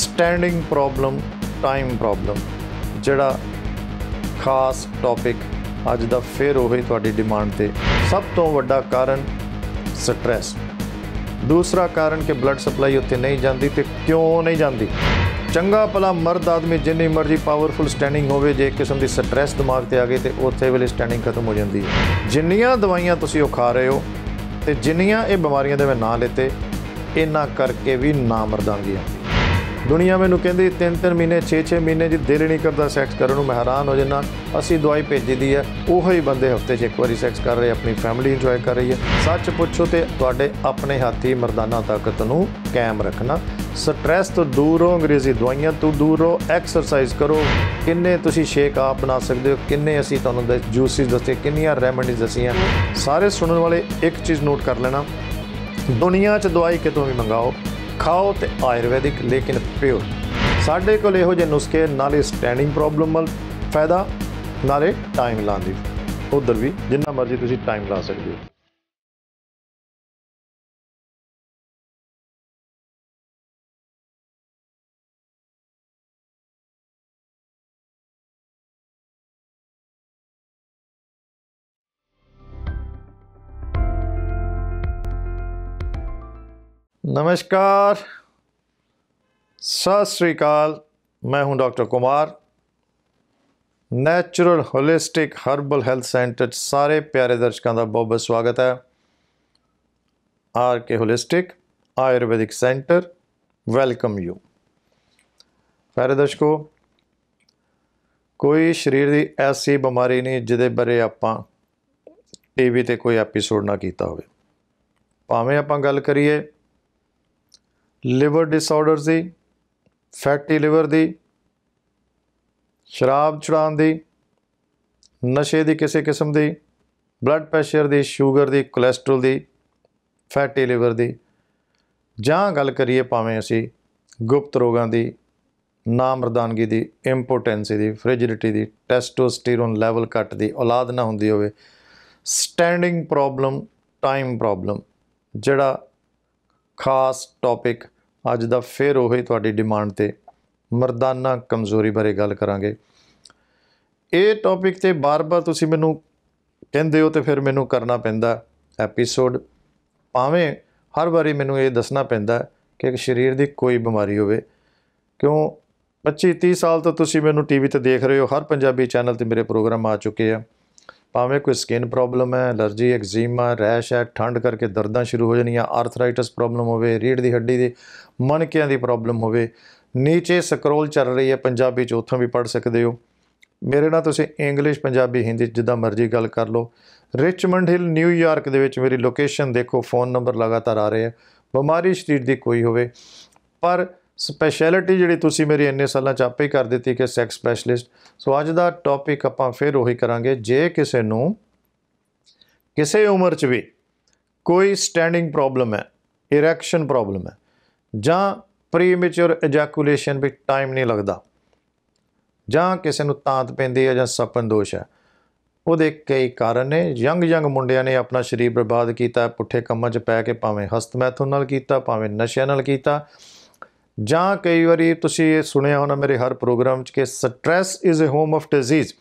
standing problem time problem ਜਿਹੜਾ ਖਾਸ topic ਅੱਜ ਦਾ ਫੇਰ ਉਹੀ ਤੁਹਾਡੀ ਡਿਮਾਂਡ ਤੇ ਸਭ ਤੋਂ ਵੱਡਾ ਕਾਰਨ ਸਟ੍ਰੈਸ ਦੂਸਰਾ ਕਾਰਨ ਕਿ ਬਲੱਡ ਸਪਲਾਈ ਉੱਤੇ ਨਹੀਂ ਜਾਂਦੀ ਤੇ ਕਿਉਂ ਨਹੀਂ ਜਾਂਦੀ ਚੰਗਾ ਭਲਾ ਮਰਦ ਆਦਮੀ ਜਿੰਨੀ ਮਰਜ਼ੀ ਪਾਵਰਫੁਲ ਸਟੈਂਡਿੰਗ ਹੋਵੇ ਜੇ ਕਿਸਮ ਦੀ ਸਟ੍ਰੈਸ ਦਿਮਾਗ ਤੇ ਆ ਗਈ ਤੇ ਉੱਥੇ ਵੇਲੇ ਸਟੈਂਡਿੰਗ ਖਤਮ ਹੋ ਜਾਂਦੀ ਹੈ ਜਿੰਨੀਆਂ ਦਵਾਈਆਂ ਤੁਸੀਂ ਉਹ ਖਾ ਰਹੇ ਹੋ ਤੇ ਜਿੰਨੀਆਂ ਇਹ ਬਿਮਾਰੀਆਂ ਦੇ ਮੈਂ ਨਾਂ ਲੇਤੇ ਇਹਨਾਂ ਕਰਕੇ ਵੀ ਨਾ ਮਰਦਾਂਗੀਆਂ ਦੁਨੀਆ ਮੈਨੂੰ ਕਹਿੰਦੀ 3-3 ਮਹੀਨੇ 6-6 ਮਹੀਨੇ ਜੀ ਦਿਲ ਨਹੀਂ ਕਰਦਾ ਸੈਕਸ ਕਰਨ ਨੂੰ ਮੈਂ ਹੈਰਾਨ ਹੋ ਜਿੰਨਾ ਅਸੀਂ ਦਵਾਈ ਭੇਜੀ ਦੀ ਹੈ ਉਹੋ ਹੀ ਬੰਦੇ ਹਫਤੇ 'ਚ ਇੱਕ ਵਾਰੀ ਸੈਕਸ ਕਰ ਰਹੇ ਆਪਣੀ ਫੈਮਿਲੀ ਇੰਜੋਏ ਕਰ ਰਹੀ ਹੈ ਸੱਚ ਪੁੱਛੋ ਤੇ ਤੁਹਾਡੇ ਆਪਣੇ ਹੱਥੀ ਮਰਦਾਨਾ ਤਾਕਤ ਨੂੰ ਕਾਇਮ ਰੱਖਣਾ ਸਟ੍ਰੈਸ ਤੋਂ ਦੂਰ ਰਹੋ ਅੰਗਰੇਜ਼ੀ ਦਵਾਈਆਂ ਤੋਂ ਦੂਰ ਰਹੋ ਐਕਸਰਸਾਈਜ਼ ਕਰੋ ਕਿੰਨੇ ਤੁਸੀਂ ਸ਼ੇਕ ਆਪ ਬਣਾ ਸਕਦੇ ਹੋ ਕਿੰਨੇ ਅਸੀਂ ਤੁਹਾਨੂੰ ਦੇ ਜੂਸਿਸ ਦੱਸੇ ਕਿੰਨੀਆਂ ਰੈਮਡੀਜ਼ ਦਸੀਆਂ ਸਾਰੇ ਸੁਣਨ ਵਾਲੇ ਇੱਕ ਚੀਜ਼ ਨੋਟ ਕਰ ਲੈਣਾ ਦੁਨੀਆ 'ਚ ਦਵਾਈ ਕਿਤੋਂ ਵੀ ਮੰਗਾਓ ਖਾਓ ਤੇ ਆਯੁਰਵੈਦਿਕ ਲੇਕਿਨ ਪਿਓਰ ਸਾਡੇ ਕੋਲ ਇਹੋ ਜਿਹੇ ਨੁਸਖੇ ਨਾਲੇ ਸਟੈਂਡਿੰਗ ਪ੍ਰੋਬਲਮ ਨਾਲ ਫਾਇਦਾ ਨਾਲੇ ਟਾਈਮ ਲਾਉਣ ਉਧਰ ਵੀ ਜਿੰਨਾ ਮਰਜ਼ੀ ਤੁਸੀਂ ਟਾਈਮ ਲਾ ਸਕਦੇ ਹੋ ਨਮਸਕਾਰ ਸਤਿ ਸ੍ਰੀ ਅਕਾਲ ਮੈਂ ਹੂੰ doctor Kumar natural holistic herbal health centre ਸਾਰੇ ਪਿਆਰੇ ਦਰਸ਼ਕਾਂ ਦਾ ਬਹੁਤ ਬਹੁਤ ਸਵਾਗਤ ਹੈ R K holistic Ayurvedic centre welcome you ਪਿਆਰੇ ਦਰਸ਼ਕੋ ਕੋਈ ਸਰੀਰ ਦੀ ਐਸੀ ਬਿਮਾਰੀ ਨਹੀਂ ਜਿਹਦੇ ਬਾਰੇ ਆਪਾਂ ਟੀਵੀ ਤੇ ਕੋਈ ਐਪੀਸੋਡ ਨਾ ਕੀਤਾ ਹੋਵੇ ਭਾਵੇਂ ਆਪਾਂ ਗੱਲ ਕਰੀਏ ਲਿਵਰ ਡਿਸਆਰਡਰ ਦੀ ਫੈਟੀ ਲਿਵਰ ਦੀ ਸ਼ਰਾਬ ਛੁੜਾਉਣ ਦੀ ਨਸ਼ੇ ਦੀ ਕਿਸੇ ਕਿਸਮ ਦੀ ਬਲੱਡ ਪ੍ਰੈਸ਼ਰ ਦੀ ਸ਼ੂਗਰ ਦੀ ਕੋਲੇਸਟ੍ਰੋਲ ਦੀ ਫੈਟੀ ਲਿਵਰ ਦੀ ਜਾਂ ਗੱਲ ਕਰੀਏ ਭਾਵੇਂ ਅਸੀਂ ਗੁਪਤ ਰੋਗਾਂ ਦੀ ਨਾਮਰਦਾਨਗੀ ਦੀ ਇੰਪੋਟੈਂਸੀ ਦੀ ਫ੍ਰਿਜਿਡਿਟੀ ਦੀ ਟੈਸਟੋਸਟੀਰੋਨ ਲੈਵਲ ਘਟ ਦੀ ਔਲਾਦ ਨਾ ਹੁੰਦੀ ਹੋਵੇ ਸਟੈਂਡਿੰਗ ਪ੍ਰੋਬਲਮ ਟਾਈਮ ਪ੍ਰੋਬਲਮ ਜਿਹੜਾ ਖਾਸ ਟੌਪਿਕ ਅੱਜ ਦਾ ਫੇਰ ਉਹੀ ਤੁਹਾਡੀ ਡਿਮਾਂਡ ਤੇ ਮਰਦਾਨਾ ਕਮਜ਼ੋਰੀ ਬਾਰੇ ਗੱਲ ਕਰਾਂਗੇ ਇਹ ਟੌਪਿਕ ਤੇ ਬਾਰ-ਬਾਰ ਤੁਸੀਂ ਮੈਨੂੰ ਕਹਿੰਦੇ ਹੋ ਤੇ ਫਿਰ ਮੈਨੂੰ ਕਰਨਾ ਪੈਂਦਾ ਐਪੀਸੋਡ ਭਾਵੇਂ ਹਰ ਵਾਰੀ ਮੈਨੂੰ ਇਹ ਦੱਸਣਾ ਪੈਂਦਾ ਕਿ ਇੱਕ ਸਰੀਰ ਦੀ ਕੋਈ ਬਿਮਾਰੀ ਹੋਵੇ ਕਿਉਂ 25 30 ਸਾਲ ਤੋਂ ਤੁਸੀਂ ਮੈਨੂੰ ਟੀਵੀ ਤੇ ਦੇਖ ਰਹੇ ਹੋ ਹਰ ਪੰਜਾਬੀ ਚੈਨਲ ਤੇ ਮੇਰੇ ਪ੍ਰੋਗਰਾਮ ਆ ਚੁੱਕੇ ਆ ਭਾਵੇਂ ਕੋਈ ਸਕਿਨ ਪ੍ਰੋਬਲਮ ਹੈ ਅਲਰਜੀ ਐਗਜ਼ੀਮਾ ਰੈਸ਼ ਹੈ ਠੰਡ ਕਰਕੇ ਦਰਦਾਂ ਸ਼ੁਰੂ ਹੋ ਜਾਣੀਆਂ ਆਰਥਰਾਈਟਿਸ ਪ੍ਰੋਬਲਮ ਹੋਵੇ ਰੀੜ ਦੀ ਹੱਡੀ ਦੀ ਮਨਕਿਆਂ ਦੀ ਪ੍ਰੋਬਲਮ ਹੋਵੇ ਨੀਚੇ ਸਕਰੋਲ ਚੱਲ ਰਹੀ ਹੈ ਪੰਜਾਬੀ ਚ ਉੱਥੋਂ ਵੀ ਪੜ ਸਕਦੇ ਹੋ ਮੇਰੇ ਨਾਲ ਤੁਸੀਂ ਇੰਗਲਿਸ਼ ਪੰਜਾਬੀ ਹਿੰਦੀ ਜਿੱਦਾਂ ਮਰਜ਼ੀ ਗੱਲ ਕਰ ਲਓ ਰਿਚਮੰਡ ਹਿਲ ਨਿਊਯਾਰਕ ਦੇ ਵਿੱਚ ਮੇਰੀ ਲੋਕੇਸ਼ਨ ਦੇਖੋ ਫੋਨ ਨੰਬਰ ਲਗਾਤਾਰ ਆ ਰਹੇ ਹੈ ਬਿਮਾਰੀ ਸਰੀਰ ਦੀ ਕੋਈ ਹੋਵੇ ਪਰ ਸਪੈਸ਼ਲਿਟੀ ਜਿਹੜੀ ਤੁਸੀਂ ਮੇਰੀ ਇੰਨੇ ਸਾਲਾਂ ਚ ਆਪੇ ਕਰ ਦਿੱਤੀ ਕਿ ਸੈਕਸ ਸਪੈਸ਼ਲਿਸਟ ਸੋ ਅੱਜ ਦਾ ਟੌਪਿਕ ਆਪਾਂ ਫਿਰ ਉਹੀ ਕਰਾਂਗੇ ਜੇ ਕਿਸੇ ਨੂੰ ਕਿਸੇ ਉਮਰ ਚ ਵੀ ਕੋਈ ਸਟੈਂਡਿੰਗ ਪ੍ਰੋਬਲਮ ਹੈ ਇਰੈਕਸ਼ਨ ਪ੍ਰੋਬਲਮ ਹੈ ਜਾਂ ਪ੍ਰੀਮੈਚੁਰ ਇਜੈਕੂਲੇਸ਼ਨ ਵੀ ਟਾਈਮ ਨਹੀਂ ਲੱਗਦਾ ਜਾਂ ਕਿਸੇ ਨੂੰ ਤਾਂਤ ਪੈਂਦੀ ਹੈ ਜਾਂ ਸਪਨ ਦੋਸ਼ ਹੈ ਉਹਦੇ ਕਈ ਕਾਰਨ ਨੇ ਯੰਗ ਯੰਗ ਮੁੰਡਿਆਂ ਨੇ ਆਪਣਾ ਸਰੀਰ ਬਰਬਾਦ ਕੀਤਾ ਪੁੱਠੇ ਕੰਮਾਂ 'ਚ ਪੈ ਕੇ ਭਾਵੇਂ ਹਸਤਮੈਥੋਂ ਨਾਲ ਕੀਤਾ ਭਾਵੇਂ ਨਸ਼ਿਆਂ ਨਾਲ ਕੀਤਾ ਜਾਂ ਕਈ ਵਾਰੀ ਤੁਸੀਂ ਇਹ ਸੁਣਿਆ ਹੋਣਾ ਮੇਰੇ ਹਰ ਪ੍ਰੋਗਰਾਮ 'ਚ ਕਿ stress is a home of disease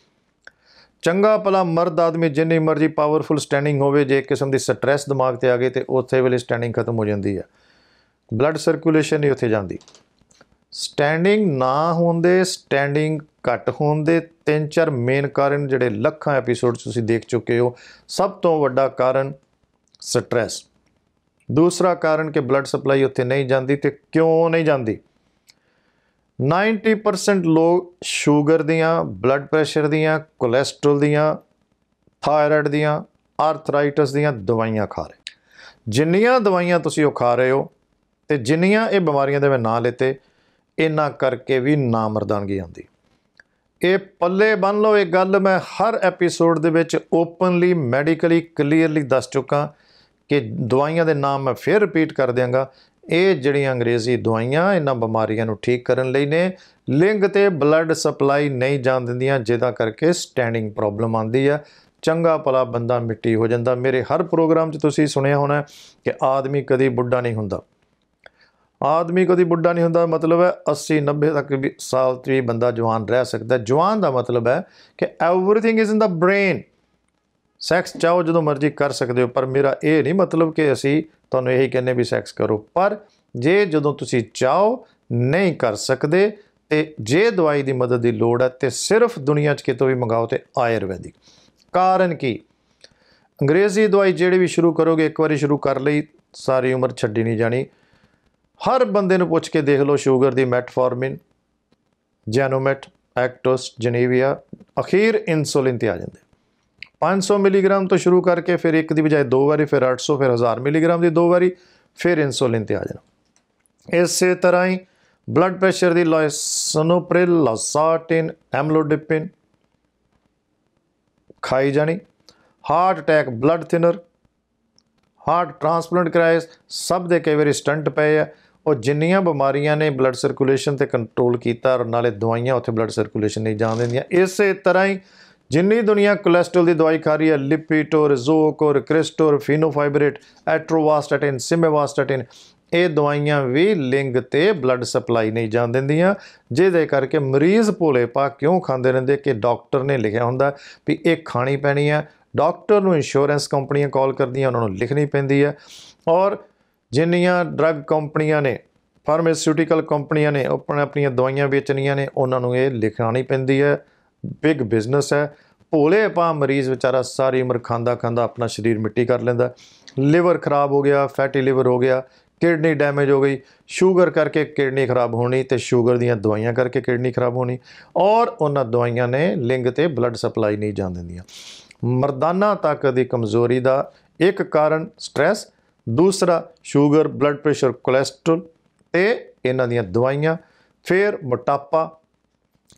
ਚੰਗਾ ਭਲਾ ਮਰਦ ਆਦਮੀ ਜਿੰਨੀ ਮਰਜ਼ੀ ਪਾਵਰਫੁਲ ਸਟੈਂਡਿੰਗ ਹੋਵੇ ਜੇ ਕਿਸਮ ਦੀ ਸਟ्रेस ਦਿਮਾਗ ਤੇ ਆ ਗਈ ਤੇ ਉੱਥੇ ਵੇਲੇ ਸਟੈਂਡਿੰਗ ਖਤਮ ਹੋ ਜਾਂਦੀ ਹੈ ਬਲੱਡ ਸਰਕੂਲੇਸ਼ਨ ਹੀ ਉੱਥੇ ਜਾਂਦੀ ਸਟੈਂਡਿੰਗ ਨਾ ਹੁੰਦੇ ਸਟੈਂਡਿੰਗ ਘਟ ਹੋਣ ਦੇ ਤਿੰਨ ਚਾਰ ਮੇਨ ਕਾਰਨ ਜਿਹੜੇ ਲੱਖਾਂ ਐਪੀਸੋਡ ਤੁਸੀਂ ਦੇਖ ਚੁੱਕੇ ਹੋ ਸਭ ਤੋਂ ਵੱਡਾ ਕਾਰਨ ਸਟ्रेस ਦੂਸਰਾ ਕਾਰਨ ਕਿ ਬਲੱਡ ਸਪਲਾਈ ਉੱਥੇ ਨਹੀਂ ਜਾਂਦੀ ਤੇ ਕਿਉਂ ਨਹੀਂ ਜਾਂਦੀ 90% ਲੋਕ ਸ਼ੂਗਰ ਦੀਆਂ ਬਲੱਡ ਪ੍ਰੈਸ਼ਰ ਦੀਆਂ ਕੋਲੇਸਟ੍ਰੋਲ ਦੀਆਂ ਥਾਇਰਾਇਡ ਦੀਆਂ ਆਰਥਰਾਈਟਸ ਦੀਆਂ ਦਵਾਈਆਂ ਖਾ ਰਹੇ ਜਿੰਨੀਆਂ ਦਵਾਈਆਂ ਤੁਸੀਂ ਉਹ ਖਾ ਰਹੇ ਹੋ ਤੇ ਜਿੰਨੀਆਂ ਇਹ ਬਿਮਾਰੀਆਂ ਦੇ ਮੈਂ ਨਾਂ ਲੇਤੇ ਇਹਨਾਂ ਕਰਕੇ ਵੀ ਨਾ ਮਰਦਾਨਗੀ ਆਉਂਦੀ ਇਹ ਪੱਲੇ ਬੰਨ ਲਓ ਇਹ ਗੱਲ ਮੈਂ ਹਰ ਐਪੀਸੋਡ ਦੇ ਵਿੱਚ ਓਪਨਲੀ ਮੈਡੀਕਲੀ ਕਲੀਅਰਲੀ ਦੱਸ ਚੁੱਕਾ ਕਿ ਦਵਾਈਆਂ ਦੇ ਨਾਮ ਮੈਂ ਫੇਰ ਰਿਪੀਟ ਕਰ ਦਿਆਂਗਾ ਇਹ ਜਿਹੜੀਆਂ ਅੰਗਰੇਜ਼ੀ ਦਵਾਈਆਂ ਇਹਨਾਂ ਬਿਮਾਰੀਆਂ ਨੂੰ ਠੀਕ ਕਰਨ ਲਈ ਨੇ ਲਿੰਗ ਤੇ ਬਲੱਡ ਸਪਲਾਈ ਨਹੀਂ ਜਾਣ ਦਿੰਦੀਆਂ ਜਿਹਦਾ ਕਰਕੇ ਸਟੈਂਡਿੰਗ ਪ੍ਰੋਬਲਮ ਆਉਂਦੀ ਹੈ ਚੰਗਾ ਪਲਾ ਬੰਦਾ ਮਿੱਟੀ ਹੋ ਜਾਂਦਾ ਮੇਰੇ ਹਰ ਪ੍ਰੋਗਰਾਮ 'ਚ ਤੁਸੀਂ ਸੁਣਿਆ ਹੋਣਾ ਕਿ ਆਦਮੀ ਕਦੀ ਬੁੱਢਾ ਨਹੀਂ ਹੁੰਦਾ ਆਦਮੀ ਕਦੀ ਬੁੱਢਾ ਨਹੀਂ ਹੁੰਦਾ ਮਤਲਬ ਹੈ 80 90 ਤੱਕ ਵੀ ਸਾਲ ਤੱਕ ਵੀ ਬੰਦਾ ਜਵਾਨ ਰਹਿ ਸਕਦਾ ਜਵਾਨ ਦਾ ਮਤਲਬ ਹੈ ਕਿ everything is in the brain sex ਚਾਹੋ ਜਦੋਂ ਮਰਜ਼ੀ ਕਰ ਸਕਦੇ ਹੋ ਪਰ ਮੇਰਾ ਇਹ ਨਹੀਂ ਮਤਲਬ ਕਿ ਅਸੀਂ ਤੁਹਾਨੂੰ ਇਹੀ ਕਹਿੰਨੇ ਵੀ ਸੈਕਸ ਕਰੋ ਪਰ ਜੇ ਜਦੋਂ ਤੁਸੀਂ ਚਾਹੋ ਨਹੀਂ ਕਰ ਸਕਦੇ ਤੇ ਜੇ ਦਵਾਈ ਦੀ ਮਦਦ ਦੀ ਲੋੜ ਹੈ ਤੇ ਸਿਰਫ ਦੁਨੀਆ 'ਚ ਕਿਤੋਂ ਵੀ ਮੰਗਾਓ ਤੇ ਆਯੁਰਵੈਦਿਕ ਕਾਰਨ ਕੀ ਅੰਗਰੇਜ਼ੀ ਦਵਾਈ ਜਿਹੜੀ ਵੀ ਸ਼ੁਰੂ ਕਰੋਗੇ ਇੱਕ ਵਾਰੀ ਸ਼ੁਰੂ ਕਰ ਲਈ ਸਾਰੀ ਉਮਰ ਛੱਡੀ ਨਹੀਂ ਜਾਣੀ ਹਰ ਬੰਦੇ ਨੂੰ ਪੁੱਛ ਕੇ ਦੇਖ ਲਓ ਸ਼ੂਗਰ ਦੀ ਮੈਟਫਾਰਮਿਨ ਜੈਨੋਮੈਟ ਐਕਟੋਸ ਜਨੇਵੀਆ ਅਖੀਰ ਇਨਸੂਲਿਨ ਤੇ ਆ ਜਾਂਦੇ 500 ਮਿਲੀਗ੍ਰਾਮ ਤੋਂ ਸ਼ੁਰੂ ਕਰਕੇ ਫਿਰ ਇੱਕ ਦੀ ਬਜਾਏ ਦੋ ਵਾਰੀ ਫਿਰ 800 ਫਿਰ 1000 ਮਿਲੀਗ੍ਰਾਮ ਦੀ ਦੋ ਵਾਰੀ ਫਿਰ ਇਨਸੂਲਿਨ ਤੇ ਆ ਜਾਣਾ ਇਸੇ ਤਰ੍ਹਾਂ ਹੀ ਬਲੱਡ ਪ੍ਰੈਸ਼ਰ ਦੀ ਲੋਇਸਨੋਪ੍ਰਿਲ ਲਾਸਾਟਿਨ ਐਮਲੋਡਿਪਿਨ ਖਾਈ ਜਾਣੀ heart attack blood thinner heart transplant ਕਰਾਇਸ ਸਭ ਦੇ ਕਈ ਵਾਰੀ ਸਟੰਟ ਪਏ ਆ ਉਹ ਜਿੰਨੀਆਂ ਬਿਮਾਰੀਆਂ ਨੇ ਬਲੱਡ ਸਰਕੂਲੇਸ਼ਨ ਤੇ ਕੰਟਰੋਲ ਕੀਤਾ ਔਰ ਨਾਲੇ ਦਵਾਈਆਂ ਉੱਥੇ ਬਲੱਡ ਸਰਕੂਲੇਸ਼ਨ ਨਹੀਂ ਜਾਣ ਦਿੰਦੀਆਂ ਇਸੇ ਤਰ੍ਹਾਂ ਹੀ ਜਿੰਨੀ ਦੁਨੀਆ ਕੋਲੇਸਟ੍ਰੋਲ ਦੀ ਦਵਾਈ ਖਾ ਰਹੀ ਹੈ ਲਿਪੀਟੋਰ ਔਰ ਕ੍ਰਿਸਟੋਰ ਫੀਨੋਫਾਈਬਰੇਟ ਐਟਰੋਵਾਸਟਾਟਿਨ ਸਿਮੇਵਾਸਟਾਟਿਨ ਇਹ ਦਵਾਈਆਂ ਵੀ ਲਿੰਗ ਤੇ ਬਲੱਡ ਸਪਲਾਈ ਨਹੀਂ ਜਾਣ ਦਿੰਦੀਆਂ ਜਿਹਦੇ ਕਰਕੇ ਮਰੀਜ਼ ਭੋਲੇ ਪਾ ਕਿਉਂ ਖਾਂਦੇ ਰਹਿੰਦੇ ਕਿ ਡਾਕਟਰ ਨੇ ਲਿਖਿਆ ਹੁੰਦਾ ਵੀ ਇਹ ਖਾਣੀ ਪੈਣੀ ਹੈ ਡਾਕਟਰ ਨੂੰ ਇੰਸ਼ੋਰੈਂਸ ਕੰਪਨੀਆਂ ਕਾਲ ਕਰਦੀਆਂ ਉਹਨਾਂ ਨੂੰ ਲਿਖਣੀ ਪੈਂਦੀ ਹੈ ਔਰ ਜਿੰਨੀਆਂ ਡਰੱਗ ਕੰਪਨੀਆਂ ਨੇ ਫਾਰਮਾਸਿਊਟੀਕਲ ਕੰਪਨੀਆਂ ਨੇ ਆਪਣੇ ਆਪਣੀਆਂ ਦਵਾਈਆਂ ਵੇਚਣੀਆਂ ਨੇ ਉਹਨਾਂ ਨੂੰ ਇਹ ਲਿਖਾਣੀ ਪੈਂਦੀ ਹੈ ਬਿਗ ਬਿਜ਼ਨਸ ਹੈ ਭੋਲੇ ਪਾ ਮਰੀਜ਼ ਵਿਚਾਰਾ ਸਾਰੀ ਉਮਰ ਖਾਂਦਾ ਖਾਂਦਾ ਆਪਣਾ ਸਰੀਰ ਮਿੱਟੀ ਕਰ ਲੈਂਦਾ ਲਿਵਰ ਖਰਾਬ ਹੋ ਗਿਆ ਫੈਟੀ ਲਿਵਰ ਹੋ ਗਿਆ ਕਿਡਨੀ ਡੈਮੇਜ ਹੋ ਗਈ ਸ਼ੂਗਰ ਕਰਕੇ ਕਿਡਨੀ ਖਰਾਬ ਹੋਣੀ ਤੇ ਸ਼ੂਗਰ ਦੀਆਂ ਦਵਾਈਆਂ ਕਰਕੇ ਕਿਡਨੀ ਖਰਾਬ ਹੋਣੀ ਔਰ ਉਹਨਾਂ ਦਵਾਈਆਂ ਨੇ ਲਿੰਗ ਤੇ ਬਲੱਡ ਸਪਲਾਈ ਨਹੀਂ ਜਾਣ ਦਿੰਦੀਆਂ ਮਰਦਾਨਾ ਤੱਕ ਦੀ ਕਮਜ਼ੋਰੀ ਦਾ ਇੱਕ ਕਾਰਨ ਸਟ्रेस ਦੂਸਰਾ ਸ਼ੂਗਰ ਬਲੱਡ ਪ੍ਰੈਸ਼ਰ ਕੋਲੇਸਟ੍ਰੋਲ ਤੇ ਇਹਨਾਂ ਦੀਆਂ ਦਵਾਈਆਂ ਫਿਰ ਮੋਟਾਪਾ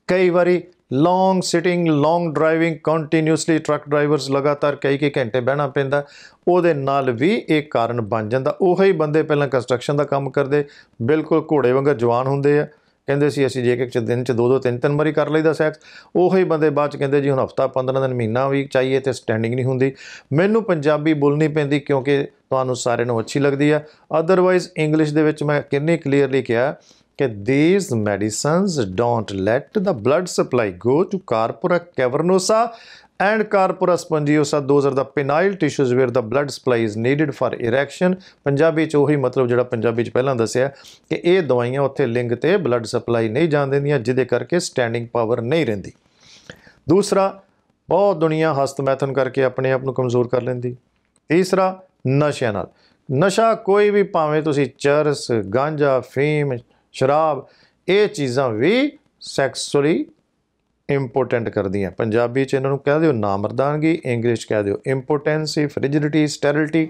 ਕਈ ਵਾਰੀ long sitting long driving continuously truck drivers ਲਗਾਤਾਰ ਕਈ ਕਈ ਘੰਟੇ ਬਹਿਣਾ ਪੈਂਦਾ ਉਹਦੇ ਨਾਲ ਵੀ ਇਹ ਕਾਰਨ ਬਣ ਜਾਂਦਾ ਉਹੀ ਬੰਦੇ ਪਹਿਲਾਂ ਕੰਸਟਰਕਸ਼ਨ ਦਾ ਕੰਮ ਕਰਦੇ ਬਿਲਕੁਲ ਘੋੜੇ ਵਾਂਗ ਜਵਾਨ ਹੁੰਦੇ ਆ ਕਹਿੰਦੇ ਸੀ ਅਸੀਂ ਜੇ ਕਿ ਦਿਨ ਚ ਦੋ ਦੋ ਤਿੰਨ ਤਿੰਨ ਵਾਰੀ ਕਰ ਲਈਦਾ ਸੈਕਸ ਉਹੀ ਬੰਦੇ ਬਾਅਦ ਚ ਕਹਿੰਦੇ ਜੀ ਹੁਣ ਹਫਤਾ 15 ਦਿਨ ਮਹੀਨਾ ਵੀ ਚਾਹੀਏ ਤੇ ਸਟੈਂਡਿੰਗ ਨਹੀਂ ਹੁੰਦੀ ਮੈਨੂੰ ਪੰਜਾਬੀ ਬੋਲਣੀ ਪੈਂਦੀ ਕਿਉਂਕਿ ਤੁਹਾਨੂੰ ਸਾਰਿਆਂ ਨੂੰ ਅੱਛੀ ਲੱਗਦੀ ਆ ਅਦਰਵਾਈਜ਼ ਇੰਗਲਿਸ਼ ਦੇ ਵਿੱਚ ਮੈਂ ਕਿੰਨੇ ਕਲੀਅਰਲੀ ਕਿਹਾ ਕਿ these medicines don't let the blood supply go to corpora cavernosa and corpora spongiosa those are the penile tissues where the blood supply is needed for erection Punjabi ਚ ਉਹੀ ਮਤਲਬ ਜਿਹੜਾ ਪੰਜਾਬੀ ਚ ਪਹਿਲਾਂ ਦੱਸਿਆ ਕਿ ਇਹ ਦਵਾਈਆਂ ਉੱਥੇ ਲਿੰਗ ਤੇ ਬਲੱਡ ਸਪਲਾਈ ਨਹੀਂ ਜਾਣ ਦਿੰਦੀਆਂ ਜਿਹਦੇ ਕਰਕੇ ਸਟੈਂਡਿੰਗ ਪਾਵਰ ਨਹੀਂ ਰਹਿੰਦੀ ਦੂਸਰਾ ਬਹੁਤ ਦੁਨੀਆ ਹਸਤਮੈਥਨ ਕਰਕੇ ਆਪਣੇ ਆਪ ਨੂੰ ਕਮਜ਼ੋਰ ਕਰ ਲੈਂਦੀ ਤੀਸਰਾ ਨਸ਼ਿਆਂ ਨਾਲ ਨਸ਼ਾ ਕੋਈ ਵੀ ਭਾਵੇਂ ਤੁਸੀਂ ਚਰਸ ਗਾਂਜਾ ਫੀਮ ਸ਼ਰਾਬ ਇਹ ਚੀਜ਼ਾਂ ਵੀ ਸੈਕਸੁਅਲੀ ਇੰਪੋਰਟੈਂਟ ਕਰਦੀਆਂ ਪੰਜਾਬੀ ਚ ਇਹਨਾਂ ਨੂੰ ਕਹਿ ਹੋ ਨਾਮਰਦਾਨਗੀ ਇੰਗਲਿਸ਼ ਕਹਿੰਦੇ ਹੋ ਇੰਪੋਰਟੈਂਸੀ ਫ੍ਰਿਜਿਡਿਟੀ ਸਟੈਰਿਲਟੀ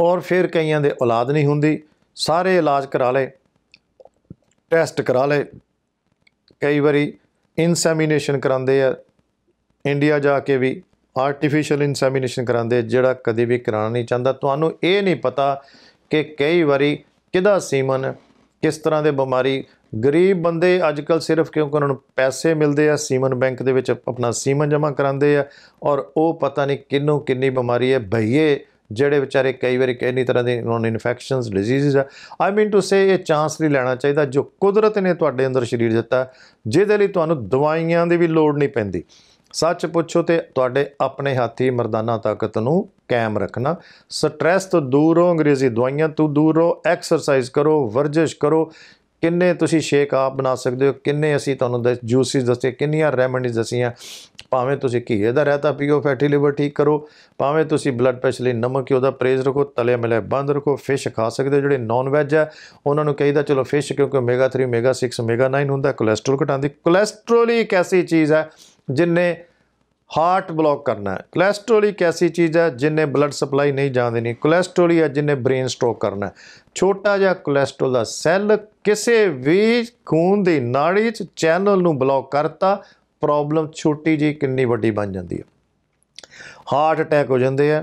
ਔਰ ਫਿਰ ਕਈਆਂ ਦੇ ਔਲਾਦ ਨਹੀਂ ਹੁੰਦੀ ਸਾਰੇ ਇਲਾਜ ਕਰਾ ਲੇ ਟੈਸਟ ਕਰਾ ਲੇ ਕਈ ਵਾਰੀ ਇਨਸੈਮੀਨੇਸ਼ਨ ਕਰਾਉਂਦੇ ਆ ਇੰਡੀਆ ਜਾ ਕੇ ਵੀ ਆਰਟੀਫੀਸ਼ੀਅਲ ਇਨਸੈਮੀਨੇਸ਼ਨ ਕਰਾਉਂਦੇ ਜਿਹੜਾ ਕਦੇ ਵੀ ਕਰਾਉਣਾ ਨਹੀਂ ਚਾਹੁੰਦਾ ਤੁਹਾਨੂੰ ਇਹ ਨਹੀਂ ਪਤਾ ਕਿ ਕਈ ਵਾਰੀ ਕਿਹਦਾ ਸੀਮਨ ਹੈ ਕਿਸ ਤਰ੍ਹਾਂ ਦੇ ਬਿਮਾਰੀ ਗਰੀਬ ਬੰਦੇ ਅੱਜਕੱਲ ਸਿਰਫ ਕਿਉਂਕਿ ਉਹਨਾਂ ਨੂੰ ਪੈਸੇ ਮਿਲਦੇ ਆ ਸੀਮਨ ਬੈਂਕ ਦੇ ਵਿੱਚ ਆਪਣਾ ਸੀਮਨ ਜਮ੍ਹਾਂ ਕਰਾਉਂਦੇ ਆ ਔਰ ਉਹ ਪਤਾ ਨਹੀਂ ਕਿੰਨੂੰ ਕਿੰਨੀ ਬਿਮਾਰੀ ਹੈ ਭਈਏ ਜਿਹੜੇ ਵਿਚਾਰੇ ਕਈ ਵਾਰੀ ਕਿੰਨੀ ਤਰ੍ਹਾਂ ਦੇ ਨੋਨ ਇਨਫੈਕਸ਼ਨਸ ਡਿਜ਼ੀਜ਼ਸ ਆ ਆਈ ਮੀਨ ਟੂ ਸੇ ਇਹ ਚਾਂਸ ਨਹੀਂ ਲੈਣਾ ਚਾਹੀਦਾ ਜੋ ਕੁਦਰਤ ਨੇ ਤੁਹਾਡੇ ਅੰਦਰ ਸਰੀਰ ਦਿੱਤਾ ਜਿਹਦੇ ਲਈ ਤੁਹਾਨੂੰ ਦਵਾਈਆਂ ਦੀ ਵੀ ਲੋੜ ਨਹੀਂ ਪੈਂਦੀ ਸੱਚ ਪੁੱਛੋ ਤੇ ਤੁਹਾਡੇ ਆਪਣੇ ਹੱਥੀ ਮਰਦਾਨਾ ਤਾਕਤ ਨੂੰ ਕਾਇਮ ਰੱਖਣਾ ਸਟ੍ਰੈਸ ਤੋਂ ਦੂਰ ਰਹੋ ਅੰਗਰੇਜ਼ੀ ਦਵਾਈਆਂ ਤੋਂ ਦੂਰ ਰਹੋ ਐਕਸਰਸਾਈਜ਼ ਕਰੋ ਵਰਜਿਸ਼ ਕਰੋ ਕਿੰਨੇ ਤੁਸੀਂ ਸ਼ੇਕ ਆਪ ਬਣਾ ਸਕਦੇ ਹੋ ਕਿੰਨੇ ਅਸੀਂ ਤੁਹਾਨੂੰ ਜੂਸਿਸ ਦੱਸੇ ਕਿੰਨੀਆਂ ਰੈਮਡੀਜ਼ ਦਸੀਆਂ ਭਾਵੇਂ ਤੁਸੀਂ ਘੀਏ ਦਾ ਰਹਿਤਾ ਪੀਓ ਫੈਟੀ ਲਿਵਰ ਠੀਕ ਕਰੋ ਭਾਵੇਂ ਤੁਸੀਂ ਬਲੱਡ ਪ੍ਰੈਸ਼ਰ ਲਈ ਨਮਕ ਕਿਉਂ ਦਾ ਪ੍ਰੇਜ਼ ਰੱਖੋ ਤਲੇ ਮਿਲੇ ਬੰਦ ਰੱਖੋ ਫਿਸ਼ ਖਾ ਸਕਦੇ ਹੋ ਜਿਹੜੇ ਨਾਨ ਵੈਜ ਹੈ ਉਹਨਾਂ ਨੂੰ ਕਹੀਦਾ ਚਲੋ ਫਿਸ਼ ਕਿਉਂਕਿ ਓਮੇਗਾ 3 ਓਮੇਗਾ 6 ਓਮੇਗਾ 9 ਹੁੰਦਾ ਕੋਲੇਸਟ੍ਰੋਲ ਘਟਾਉਂਦੀ ਕੋਲੇਸਟ੍ਰੋਲ ਹੀ ਇੱਕ ਐਸੀ ਚੀਜ਼ ਹੈ ਜਿੰਨੇ ਹਾਰਟ ਬਲੌਕ ਕਰਨਾ ਹੈ ਕੋਲੇਸਟ੍ਰੋਲ ਇੱਕ ਐਸੀ ਚੀਜ਼ ਹੈ ਜਿੰਨੇ ਬਲੱਡ ਸਪਲਾਈ ਨਹੀਂ ਜਾਂਦੀ ਨਹੀਂ ਕੋਲੇਸਟ੍ਰੋਲ ਹੈ ਜਿੰਨੇ ਬ੍ਰੇਨ ਸਟ੍ਰੋਕ ਕਰਨਾ ਛੋਟਾ ਜਿਹਾ ਕੋਲੇਸਟ੍ਰੋਲ ਦਾ ਸੈੱਲ ਕਿਸੇ ਵੀ ਖੂਨ ਦੀ ਨਾੜੀ 'ਚ ਚੈਨਲ ਨੂੰ ਬਲੌਕ ਕਰਤਾ ਪ੍ਰੋਬਲਮ ਛੋਟੀ ਜੀ ਕਿੰਨੀ ਵੱਡੀ ਬਣ ਜਾਂਦੀ ਹੈ ਹਾਰਟ ਅਟੈਕ ਹੋ ਜਾਂਦੇ ਆ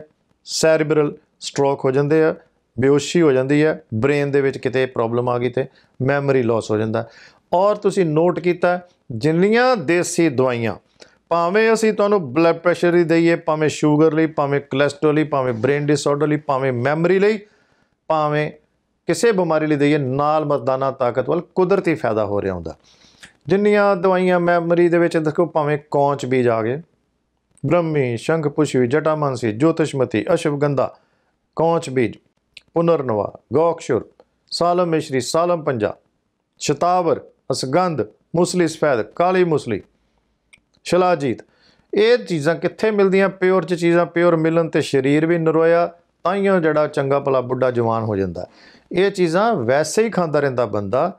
ਸੈਰੀਬਰਲ ਸਟ੍ਰੋਕ ਹੋ ਜਾਂਦੇ ਆ ਬੇਹੋਸ਼ੀ ਹੋ ਜਾਂਦੀ ਹੈ ਬ੍ਰੇਨ ਦੇ ਵਿੱਚ ਕਿਤੇ ਪ੍ਰੋਬਲਮ ਆ ਗਈ ਤੇ ਮੈਮਰੀ ਲਾਸ ਹੋ ਜਾਂਦਾ ਔਰ ਤੁਸੀਂ ਨੋਟ ਕੀਤਾ ਜਿੰਨੀਆਂ ਦੇਸੀ ਦਵਾਈਆਂ ਭਾਵੇਂ ਅਸੀਂ ਤੁਹਾਨੂੰ ਬਲੱਡ ਪ੍ਰੈਸ਼ਰ ਹੀ ਦਈਏ ਭਾਵੇਂ ਸ਼ੂਗਰ ਲਈ ਭਾਵੇਂ ਕੋਲੇਸਟ੍ਰੋਲ ਲਈ ਭਾਵੇਂ ਬ੍ਰੇਨ ਡਿਸਆਰਡਰ ਲਈ ਭਾਵੇਂ ਮੈਮਰੀ ਲਈ ਭਾਵੇਂ ਕਿਸੇ ਬਿਮਾਰੀ ਲਈ ਦਈਏ ਨਾਲ ਮਰਦਾਨਾ ਤਾਕਤ ਵੱਲ ਕੁਦਰਤੀ ਫਾਇਦਾ ਹੋ ਰਿਹਾ ਹੁੰਦਾ ਜਿੰਨੀਆਂ ਦਵਾਈਆਂ ਮੈਮਰੀ ਦੇ ਵਿੱਚ ਦੇਖੋ ਭਾਵੇਂ ਕੌਂਚ ਬੀਜ ਆ ਗਏ ਬ੍ਰਹਮੀ ਸ਼ੰਖਪੁਸ਼ਵੀ ਜਟਾਮਨਸੀ ਜੋਤਿਸ਼ਮਤੀ ਅਸ਼ਵਗੰਧਾ ਕੌਂਚ ਬੀਜ ਪੁਨਰਨਵਾ ਗੋਕਸ਼ੁਰ ਸਾਲਮੇਸ਼ਰੀ ਸਾਲਮ ਪੰਜਾ ਸ਼ਤਾਵਰ ਅਸਗੰਧ ਮੁਸਲੀ ਸਫੈਦ ਕਾਲੀ ਮੁਸਲੀ ਸ਼ਲਾਜੀਤ ਇਹ ਚੀਜ਼ਾਂ ਕਿੱਥੇ ਮਿਲਦੀਆਂ ਪਿਓਰ ਚ ਚੀਜ਼ਾਂ ਪਿਓਰ ਮਿਲਣ ਤੇ ਸਰੀਰ ਵੀ ਨਰੋਇਆ ਤਾਈਓ ਜਿਹੜਾ ਚੰਗਾ ਭਲਾ ਬੁੱਢਾ ਜਵਾਨ ਹੋ ਜਾਂਦਾ ਇਹ ਚੀਜ਼ਾਂ ਵੈਸੇ ਹੀ ਖਾਂਦਾ ਰਹਿੰਦਾ ਬੰਦਾ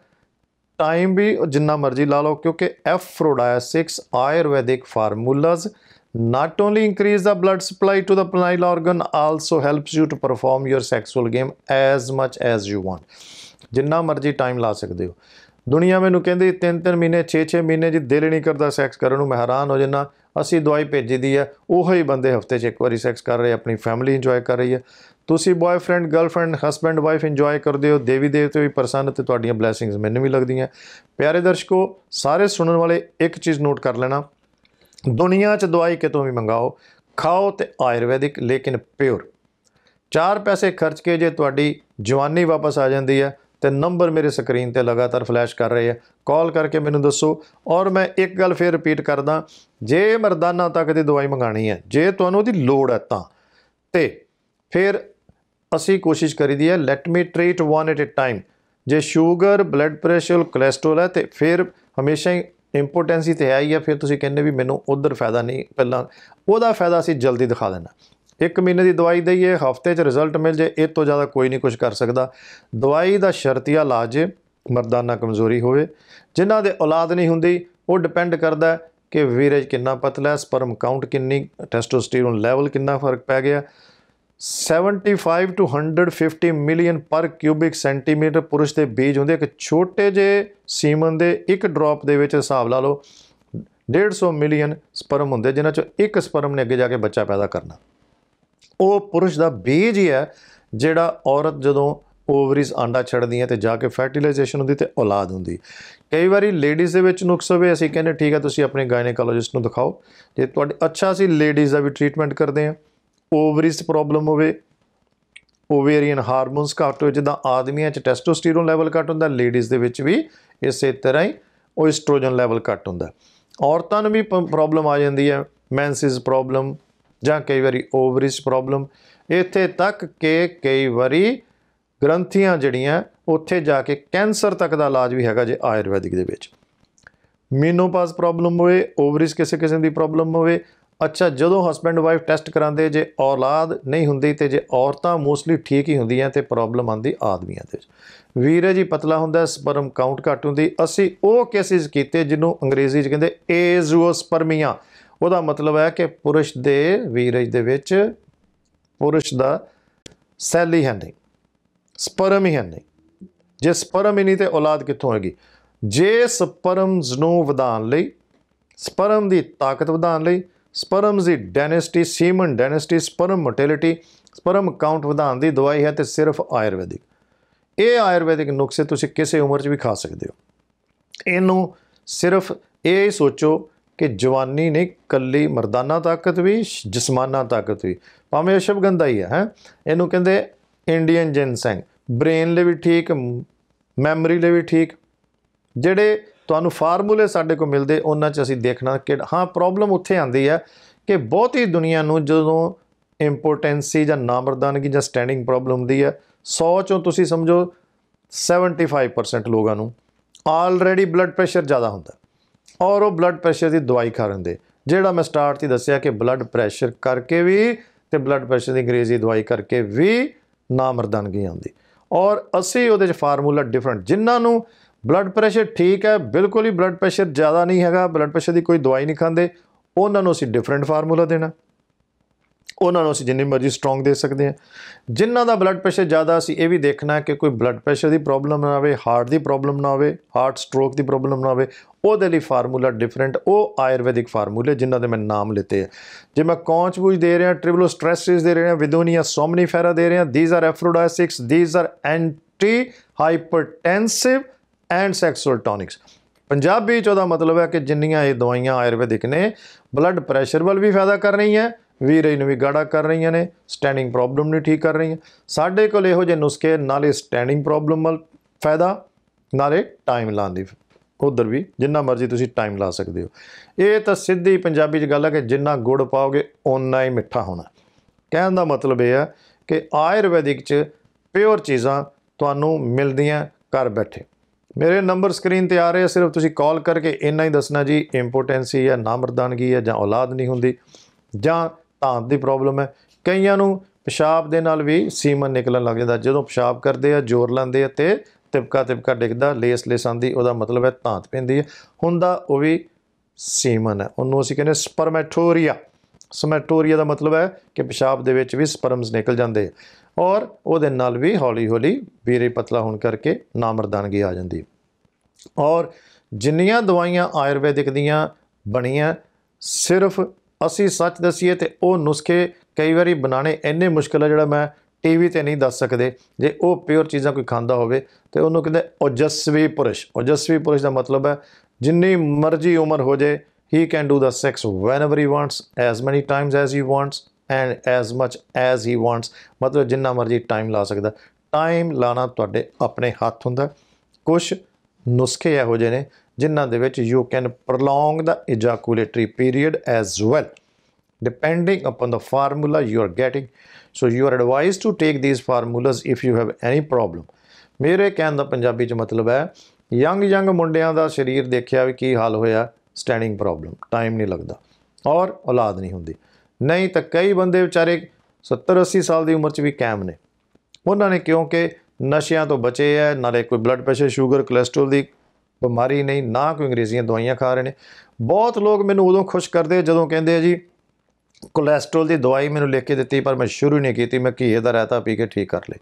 ਟਾਈਮ ਵੀ ਜਿੰਨਾ ਮਰਜ਼ੀ ਲਾ ਲਓ ਕਿਉਂਕਿ aphrodisiacs Ayurvedic formulas not only increase the blood supply to the penile organ also helps you to perform your sexual game as much as you want ਜਿੰਨਾ ਮਰਜ਼ੀ ਟਾਈਮ ਲਾ ਸਕਦੇ ਹੋ ਦੁਨੀਆ ਮੈਨੂੰ ਕਹਿੰਦੀ 3-3 ਮਹੀਨੇ 6-6 ਮਹੀਨੇ ਜੀ ਦਿਲ ਨਹੀਂ ਕਰਦਾ ਸੈਕਸ ਕਰਨ ਨੂੰ ਮੈਂ ਹੈਰਾਨ ਹੋ ਜਿੰਨਾ ਅਸੀਂ ਦਵਾਈ ਭੇਜੀ ਦੀ ਹੈ ਉਹੋ ਹੀ ਬੰਦੇ ਹਫਤੇ 'ਚ ਇੱਕ ਵਾਰੀ ਸੈਕਸ ਕਰ ਰਹੇ ਆਪਣੀ ਫੈਮਿਲੀ ਇੰਜੋਏ ਕਰ ਰਹੀ ਹੈ ਤੁਸੀਂ boyfriend girlfriend husband wife enjoy ਕਰਦੇ ਹੋ ਦੇਵੀ ਦੇਵਤੇ ਵੀ ਪ੍ਰਸੰਨ ਤੇ ਤੁਹਾਡੀਆਂ ਬਲੇਸਿੰਗਸ ਮੈਨੂੰ ਵੀ ਲੱਗਦੀਆਂ ਪਿਆਰੇ ਦਰਸ਼ਕੋ ਸਾਰੇ ਸੁਣਨ ਵਾਲੇ ਇੱਕ ਚੀਜ਼ ਨੋਟ ਕਰ ਲੈਣਾ ਦੁਨੀਆ 'ਚ ਦਵਾਈ ਕਿਤੋਂ ਵੀ ਮੰਗਾਓ ਖਾਓ ਤੇ ਆਯੁਰਵੈਦਿਕ ਲੇਕਿਨ ਪਿਓਰ ਚਾਰ ਪੈਸੇ ਖਰਚ ਕੇ ਜੇ ਤੁਹਾਡੀ ਜਵਾਨੀ ਵਾਪਸ ਆ ਜਾਂਦੀ ਹੈ ਤੇ ਨੰਬਰ ਮੇਰੇ ਸਕਰੀਨ ਤੇ ਲਗਾਤਾਰ ਫਲੈਸ਼ ਕਰ ਰਹੇ ਆ ਕਾਲ ਕਰਕੇ ਮੈਨੂੰ ਦੱਸੋ ਔਰ ਮੈਂ ਇੱਕ ਗੱਲ ਫੇਰ ਰਿਪੀਟ ਕਰਦਾ ਜੇ ਮਰਦਾਨਾ ਤੱਕ ਦੀ ਦਵਾਈ ਮੰਗਾਣੀ ਹੈ ਜੇ ਤੁਹਾਨੂੰ ਉਹਦੀ ਲੋੜ ਹੈ ਤਾਂ ਤੇ ਫਿਰ ਅਸੀਂ ਕੋਸ਼ਿਸ਼ ਕਰੀਦੀ ਹੈ let me treat one at a time ਜੇ ਸ਼ੂਗਰ ਬਲੱਡ ਪ੍ਰੈਸ਼ਰ ਕੋਲੇਸਟ੍ਰੋਲ ਹੈ ਤੇ ਫਿਰ ਹਮੇਸ਼ਾ ਹੀ ਇੰਪੋਰਟੈਂਸੀ ਤੇ ਹੈ ਹੀ ਫਿਰ ਤੁਸੀਂ ਕਹਿੰਦੇ ਵੀ ਮੈਨੂੰ ਉਧਰ ਫਾਇਦਾ ਨਹੀਂ ਪਹਿਲਾਂ ਉਹਦਾ ਫਾਇਦਾ ਅਸੀਂ ਜਲਦੀ ਦਿਖਾ ਦੇਣਾ ਇੱਕ ਮਹੀਨੇ ਦੀ ਦਵਾਈ ਦਈਏ ਹਫਤੇ 'ਚ ਰਿਜ਼ਲਟ ਮਿਲ ਜੇ ਇਹ ਤੋਂ ਜ਼ਿਆਦਾ ਕੋਈ ਨਹੀਂ ਕੁਝ ਕਰ ਸਕਦਾ ਦਵਾਈ ਦਾ ਸ਼ਰਤੀਆ ਇਲਾਜ ਹੈ ਮਰਦਾਨਾ ਕਮਜ਼ੋਰੀ ਹੋਵੇ ਜਿਨ੍ਹਾਂ ਦੇ ਔਲਾਦ ਨਹੀਂ ਹੁੰਦੀ ਉਹ ਡਿਪੈਂਡ ਕਰਦਾ ਕਿ ਵੀਰਜ ਕਿੰਨਾ ਪਤਲਾ ਹੈ ਸਪਰਮ ਕਾਊਂਟ ਕਿੰਨੀ ਟੈਸਟੋਸਟੀਰੋਨ ਲੈਵਲ ਕਿੰਨਾ ਫਰਕ ਪੈ ਗਿਆ 75 to 150 million per cubic centimetre ਪੁਰਸ਼ ਦੇ ਬੀਜ ਹੁੰਦੇ ਇੱਕ ਛੋਟੇ ਜੇ ਸੀਮਨ ਦੇ ਇੱਕ ਡ੍ਰੌਪ ਦੇ ਵਿੱਚ ਹਿਸਾਬ ਲਾ ਲਓ 150 ਮਿਲੀਅਨ ਸਪਰਮ ਹੁੰਦੇ ਜਿਨ੍ਹਾਂ ਚੋਂ ਇੱਕ ਸਪਰਮ ਨੇ ਅੱਗੇ ਜਾ ਕੇ ਬੱਚਾ ਪੈਦਾ ਕਰਨਾ ਉਹ ਪੁਰਸ਼ ਦਾ ਬੀਜ ਹੀ ਹੈ ਜਿਹੜਾ ਔਰਤ ਜਦੋਂ ਓਵਰੀਜ਼ ਆਂਡਾ ਛੱਡਦੀਆਂ ਤੇ ਜਾ ਕੇ ਫਰਟੀਲਾਈਜੇਸ਼ਨ ਹੁੰਦੀ ਤੇ ਔਲਾਦ ਹੁੰਦੀ ਕਈ ਵਾਰੀ ਲੇਡੀਜ਼ ਦੇ ਵਿੱਚ ਨੁਕਸ ਹੋਵੇ ਅਸੀਂ ਕਹਿੰਦੇ ਠੀਕ ਹੈ ਤੁਸੀਂ ਆਪਣੇ ਗਾਇਨੇਕੋਲੋਜਿਸਟ ਨੂੰ ਦਿਖਾਓ ਜੇ ਤੁਹਾਡੇ ਅੱਛਾ ਸੀ ਲੇਡੀਜ਼ ਦਾ ਵੀ ਟ੍ਰੀਟਮੈਂਟ ਕਰਦੇ ਆ ਓਵਰੀਜ਼ ਪ੍ਰੋਬਲਮ ਹੋਵੇ ਓਵੇਰੀਅਨ ਹਾਰਮੋਨਸ ਘਟ ਹੋ ਜਿੱਦਾਂ ਆਦਮੀਆਂ 'ਚ ਟੈਸਟੋਸਟੀਰੋਨ ਲੈਵਲ ਘਟ ਹੁੰਦਾ ਲੇਡੀਜ਼ ਦੇ ਵਿੱਚ ਵੀ ਇਸੇ ਤਰ੍ਹਾਂ ਹੀ ਉਹ ਲੈਵਲ ਘਟ ਹੁੰਦਾ ਔਰਤਾਂ ਨੂੰ ਵੀ ਪ੍ਰੋਬਲਮ ਆ ਜਾਂਦੀ ਹੈ ਮੈਂਸਿਸ ਪ੍ਰੋਬਲਮ ਜਾਂ ਕਈ ਵਾਰੀ ਓਵਰੀਜ਼ ਪ੍ਰੋਬਲਮ ਇੱਥੇ ਤੱਕ ਕਿ ਕਈ ਵਾਰੀ ਗ੍ਰੰਥੀਆਂ ਜਿਹੜੀਆਂ ਉੱਥੇ ਜਾ ਕੇ ਕੈਂਸਰ ਤੱਕ ਦਾ ਇਲਾਜ ਵੀ ਹੈਗਾ ਜੇ ਆਯੁਰਵੈਦਿਕ ਦੇ ਵਿੱਚ ਮੀਨੋਪਾਜ਼ ਪ੍ਰੋਬਲਮ ਹੋਵੇ ਓਵਰੀਜ਼ ਕਿਸੇ ਕਿਸੇ ਦੀ ਪ੍ਰੋਬਲਮ ਹੋਵੇ ਅੱਛਾ ਜਦੋਂ ਹਸਬੰਡ ਵਾਈਫ ਟੈਸਟ ਕਰਾਉਂਦੇ ਜੇ ਔਲਾਦ ਨਹੀਂ ਹੁੰਦੀ ਤੇ ਜੇ ਔਰਤਾਂ ਮੋਸਟਲੀ ਠੀਕ ਹੀ ਹੁੰਦੀਆਂ ਤੇ ਪ੍ਰੋਬਲਮ ਆਂਦੀ ਆਦਮੀਆਂ ਦੇ ਵਿੱਚ ਵੀਰ ਜੀ ਪਤਲਾ ਹੁੰਦਾ ਸਪਰਮ ਕਾਊਂਟ ਘਟ ਹੁੰਦੀ ਅਸੀਂ ਉਹ ਕੇਸਿਸ ਕੀਤੇ ਜਿਹਨੂੰ ਅੰਗਰੇਜ਼ੀ 'ਚ ਕਹਿੰਦੇ ਏਜ਼ੂਸਪਰਮੀਆ ਉਹਦਾ ਮਤਲਬ ਹੈ ਕਿ ਪੁਰਸ਼ ਦੇ ਵੀਰਜ ਦੇ ਵਿੱਚ ਪੁਰਸ਼ ਦਾ ਸੈਲ ਹੀ ਹੈ ਨਹੀਂ ਸਪਰਮ ਹੀ ਹੈ ਨਹੀਂ ਜੇ ਸਪਰਮ ਹੀ ਨਹੀਂ ਤੇ ਔਲਾਦ ਕਿੱਥੋਂ ਆਏਗੀ ਜੇ ਸਪਰਮਸ ਨੂੰ ਵਧਾਉਣ ਲਈ ਸਪਰਮ ਦੀ ਤਾਕਤ ਵਧਾਉਣ ਲਈ ਸਪਰਮਸ ਦੀ density semen density sperm mortality sperm count ਵਧਾਉਣ ਦੀ ਦਵਾਈ ਹੈ ਤੇ ਸਿਰਫ ਆਯੁਰਵੈਦਿਕ ਇਹ ਆਯੁਰਵੈਦਿਕ ਨੁਕਸੇ ਤੁਸੀਂ ਕਿਸੇ ਉਮਰ 'ਚ ਵੀ ਖਾ ਸਕਦੇ ਹੋ ਇਹਨੂੰ ਸਿਰਫ ਇਹ ਸੋਚੋ ਕਿ ਜਵਾਨੀ ਨੇ ਕੱਲੀ ਮਰਦਾਨਾ ਤਾਕਤ ਵੀ ਜਿਸਮਾਨਾ ਤਾਕਤ ਵੀ ਭਾਵੇਂ ਗੰਦਾ ਹੀ ਹੈ ਇਹਨੂੰ ਕਹਿੰਦੇ ਇੰਡੀਅਨ ਜਿਨਸੈਂਗ ਬ੍ਰੇਨ ਲਈ ਵੀ ਠੀਕ ਮੈਮਰੀ ਲਈ ਵੀ ਠੀਕ ਜਿਹੜੇ ਤੁਹਾਨੂੰ ਫਾਰਮੂਲੇ ਸਾਡੇ ਕੋਲ ਮਿਲਦੇ ਉਹਨਾਂ 'ਚ ਅਸੀਂ ਦੇਖਣਾ ਕਿ ਹਾਂ ਪ੍ਰੋਬਲਮ ਉੱਥੇ ਆਂਦੀ ਹੈ ਕਿ ਬਹੁਤੀ ਦੁਨੀਆ ਨੂੰ ਜਦੋਂ ਇੰਪੋਰਟੈਂਸੀ ਜਾਂ ਨਾਮਰਦਾਨਗੀ ਜਾਂ ਸਟੈਂਡਿੰਗ ਪ੍ਰੋਬਲਮ ਹੁੰਦੀ ਹੈ 100 ਚੋਂ ਤੁਸੀਂ ਸਮਝੋ 75% ਲੋਕਾਂ ਨੂੰ ਆਲਰੇਡੀ ਬਲੱਡ ਪ੍ਰੈਸ਼ਰ ਜ਼ਿਆਦਾ ਹੁੰਦਾ ਔਰ ਉਹ ਬਲੱਡ ਪ੍ਰੈਸ਼ਰ ਦੀ ਦਵਾਈ ਖਾ ਰਹੇ ਜਿਹੜਾ ਮੈਂ ਸਟਾਰਟ 'ਤੇ ਦੱਸਿਆ ਕਿ ਬਲੱਡ ਪ੍ਰੈਸ਼ਰ ਕਰਕੇ ਵੀ ਤੇ ਬਲੱਡ ਪ੍ਰੈਸ਼ਰ ਦੀ ਅੰਗਰੇਜ਼ੀ ਦਵਾਈ ਕਰਕੇ ਵੀ ਨਾ ਮਰਦਾਨਗੀ ਆਉਂਦੀ ਔਰ ਅਸੀਂ ਉਹਦੇ 'ਚ ਫਾਰਮੂਲਾ ਡਿਫਰੈਂਟ ਜਿਨ੍ਹਾਂ ਨੂੰ ਬਲੱਡ ਪ੍ਰੈਸ਼ਰ ਠੀਕ ਹੈ ਬਿਲਕੁਲ ਹੀ ਬਲੱਡ ਪ੍ਰੈਸ਼ਰ ਜ਼ਿਆਦਾ ਨਹੀਂ ਹੈਗਾ ਬਲੱਡ ਪ੍ਰੈਸ਼ਰ ਦੀ ਕੋਈ ਦਵਾਈ ਨਹੀਂ ਖਾਂਦੇ ਉਹਨਾਂ ਨੂੰ ਅਸੀਂ ਡਿਫਰੈਂਟ ਫਾਰਮੂਲਾ ਦੇਣਾ ਉਹਨਾਂ ਨੂੰ ਅਸੀਂ ਜਿੰਨੀ ਮਰਜ਼ੀ ਸਟਰੋਂਗ ਦੇ ਸਕਦੇ ਹਾਂ ਜਿਨ੍ਹਾਂ ਦਾ ਬਲੱਡ ਪ੍ਰੈਸ਼ਰ ਜ਼ਿਆਦਾ ਸੀ ਇਹ ਵੀ ਦੇਖਣਾ ਕਿ ਕੋਈ ਬਲੱਡ ਪ੍ਰੈਸ਼ਰ ਦੀ ਪ੍ਰੋਬਲਮ ਨਾ ਆਵੇ ਹਾਰਟ ਦੀ ਪ੍ਰੋਬਲਮ ਨਾ ਆਵੇ ਹਾਰਟ ਸਟ੍ਰੋਕ ਦੀ ਪ੍ਰੋਬਲਮ ਨਾ ਆਵੇ ਉਹਦੇ ਲਈ ਫਾਰਮੂਲਾ ਡਿਫਰੈਂਟ ਉਹ ਆਯੁਰਵੈਦਿਕ ਫਾਰਮੂਲੇ ਜਿਨ੍ਹਾਂ ਦੇ ਮੈਂ ਨਾਮ ਲਿਤੇ ਆ ਜੇ ਮੈਂ ਕੌਂਚ ਬੂਝ ਦੇ ਰਿਹਾ ਟ੍ਰਿਬਲੋ ਸਟ੍ਰੈਸਿਸ ਦੇ ਰਿਹਾ ਵਿਦੋਨੀਆ ਸੋਮਨੀਫੈਰਾ ਦੇ ਰਿਹਾ these are aphrodisiacs these are anti hypertensive and sexual tonics Punjabi ਚ ਉਹਦਾ ਮਤਲਬ ਹੈ ਕਿ ਜਿੰਨੀਆਂ ਇਹ ਦਵਾਈਆਂ ਆਯੁਰਵੈਦਿਕ ਨੇ ਬਲੱਡ ਪ੍ਰੈਸ਼ਰ ਵੱਲ ਵੀ ਫਾਇਦਾ ਕਰ ਰਹੀਆਂ ਵੀ ਰਹੀ ਨੂੰ ਵੀ ਗਾੜਾ ਕਰ ਰਹੀਆਂ ਨੇ ਸਟੈਂਡਿੰਗ ਪ੍ਰੋਬਲਮ ਨੂੰ ਠੀਕ ਕਰ ਰਹੀਆਂ ਸਾਡੇ ਕੋਲ ਇਹੋ ਜਿਹੇ ਨੁਸਖੇ ਨਾਲੇ ਸਟੈਂਡਿੰਗ ਪ੍ਰੋਬਲਮ ਨਾਲ ਫਾਇਦਾ ਨਾਲੇ ਟਾਈਮ ਲਾਣ ਦੀ ਉਧਰ ਵੀ ਜਿੰਨਾ ਮਰਜ਼ੀ ਤੁਸੀਂ ਟਾਈਮ ਲਾ ਸਕਦੇ ਹੋ ਇਹ ਤਾਂ ਸਿੱਧੀ ਪੰਜਾਬੀ 'ਚ ਗੱਲ ਹੈ ਕਿ ਜਿੰਨਾ ਗੁੜ ਪਾਓਗੇ ਓਨਾ ਹੀ ਮਿੱਠਾ ਹੋਣਾ ਕਹਿਣ ਦਾ ਮਤਲਬ ਇਹ ਹੈ ਕਿ ਆਯੁਰਵੈਦਿਕ 'ਚ ਪਿਓਰ ਚੀਜ਼ਾਂ ਤੁਹਾਨੂੰ ਮਿਲਦੀਆਂ ਘਰ ਬੈਠੇ ਮੇਰੇ ਨੰਬਰ ਸਕਰੀਨ ਤੇ ਆ ਰਹੇ ਆ ਸਿਰਫ ਤੁਸੀਂ ਕਾਲ ਕਰਕੇ ਇੰਨਾ ਹੀ ਦੱਸਣਾ ਜੀ ਇੰਪੋਰਟੈਂਸੀ ਹੈ ਨਾਮਰਦਾਨਗੀ ਹੈ ਜਾਂ ਔਲਾਦ ਨਹੀਂ ਹੁੰਦੀ ਜਾਂ ਧਾਤ ਦੀ ਪ੍ਰੋਬਲਮ ਹੈ ਕਈਆਂ ਨੂੰ ਪਿਸ਼ਾਬ ਦੇ ਨਾਲ ਵੀ ਸੀਮਨ ਨਿਕਲਣ ਲੱਗ ਜਾਂਦਾ ਜਦੋਂ ਪਿਸ਼ਾਬ ਕਰਦੇ ਆ ਜ਼ੋਰ ਲਾਉਂਦੇ ਆ ਤੇ ਤਿਪਕਾ ਤਿਪਕਾ ਡਿੱਗਦਾ ਲੇਸ ਲੇਸ ਆਂਦੀ ਉਹਦਾ ਮਤਲਬ ਹੈ ਧਾਤ ਪੈਂਦੀ ਹੈ ਹੁੰਦਾ ਉਹ ਵੀ ਸੀਮਨ ਹੈ ਉਹਨੂੰ ਅਸੀਂ ਕਹਿੰਦੇ ਸਪਰਮੈਟੋਰੀਆ ਸਪਰਮੈਟੋਰੀਆ ਦਾ ਮਤਲਬ ਹੈ ਕਿ ਪਿਸ਼ਾਬ ਦੇ ਵਿੱਚ ਵੀ ਸਪਰਮਸ ਨਿਕਲ ਜਾਂਦੇ ਆ ਔਰ ਉਹਦੇ ਨਾਲ ਵੀ ਹੌਲੀ ਹੌਲੀ ਵੀਰੇ ਪਤਲਾ ਹੋਣ ਕਰਕੇ ਨਾਮਰਦਾਨਗੀ ਆ ਜਾਂਦੀ ਔਰ ਜਿੰਨੀਆਂ ਦਵਾਈਆਂ ਆਯੁਰਵੈਦਿਕ ਦੀਆਂ ਬਣੀਆਂ ਸਿਰਫ ਅਸੀਂ ਸੱਚ ਦਸੀਏ ਤੇ ਉਹ ਨੁਸਖੇ ਕਈ ਵਾਰੀ ਬਣਾਣੇ ਇੰਨੇ ਮੁਸ਼ਕਲ ਹੈ ਜਿਹੜਾ ਮੈਂ ਟੀਵੀ ਤੇ ਨਹੀਂ ਦੱਸ ਸਕਦੇ ਜੇ ਉਹ ਪਿਓਰ ਚੀਜ਼ਾਂ ਕੋਈ ਖਾਂਦਾ ਹੋਵੇ ਤੇ ਉਹਨੂੰ ਕਹਿੰਦੇ ਉਜਸਵੀ ਪੁਰਸ਼ ਉਜਸਵੀ ਪੁਰਸ਼ ਦਾ ਮਤਲਬ ਹੈ ਜਿੰਨੀ ਮਰਜ਼ੀ ਉਮਰ ਹੋ ਜਾਏ he can do the sex whenever he wants as many times as he wants and as much as he wants ਮਤਲਬ ਜਿੰਨਾ ਮਰਜ਼ੀ ਟਾਈਮ ਲਾ ਸਕਦਾ ਟਾਈਮ ਲਾਣਾ ਤੁਹਾਡੇ ਆਪਣੇ ਹੱਥ ਹੁੰਦਾ ਕੁਝ ਨੁਸਖੇ ਇਹੋ ਜਿਹੇ ਨੇ ਜਿਨ੍ਹਾਂ ਦੇ ਵਿੱਚ you can prolong the ejaculatory period as well depending upon the formula you are getting so you are advised to take these formulas if you have any problem ਮੇਰੇ ਕਹਿਣ ਦਾ ਪੰਜਾਬੀ ਚ ਮਤਲਬ ਹੈ ਯੰਗ ਯੰਗ ਮੁੰਡਿਆਂ ਦਾ ਸਰੀਰ ਦੇਖਿਆ ਵੀ ਕੀ ਹਾਲ ਹੋਇਆ ਸਟੈਂਡਿੰਗ ਪ੍ਰੋਬਲਮ ਟਾਈਮ ਨਹੀਂ ਲੱਗਦਾ ਔਰ ਔਲਾਦ ਨਹੀਂ ਹੁੰਦੀ ਨਹੀਂ ਤਾਂ ਕਈ ਬੰਦੇ ਵਿਚਾਰੇ 70 80 ਸਾਲ ਦੀ ਉਮਰ ਚ ਵੀ ਕਾਇਮ ਨੇ ਉਹਨਾਂ ਨੇ ਕਿਉਂਕਿ ਨਸ਼ਿਆਂ ਤੋਂ ਬਚੇ ਐ ਨਾਲੇ ਕੋਈ ਬਲੱਡ ਪ੍ਰੈਸ਼ਰ ਸ਼ੂਗਰ ਕੋਲੇਸਟ੍ਰੋਲ ਦੀ ਬਿਮਾਰੀ ਨਹੀਂ ਨਾ ਕੋਈ ਅੰਗਰੇਜ਼ੀਆਂ ਦਵਾਈਆਂ ਖਾ ਰਹੇ ਨੇ ਬਹੁਤ ਲੋਕ ਮੈਨੂੰ ਉਦੋਂ ਖੁਸ਼ ਕਰਦੇ ਜਦੋਂ ਕਹਿੰਦੇ ਆ ਜੀ ਕੋਲੇਸਟ੍ਰੋਲ ਦੀ ਦਵਾਈ ਮੈਨੂੰ ਲਿਖ ਕੇ ਦਿੱਤੀ ਪਰ ਮੈਂ ਸ਼ੁਰੂ ਨਹੀਂ ਕੀਤੀ ਮੈਂ ਘੀਏ ਦਾ ਰਹਿਤਾ ਪੀ ਕੇ ਠੀਕ ਕਰ ਲਈ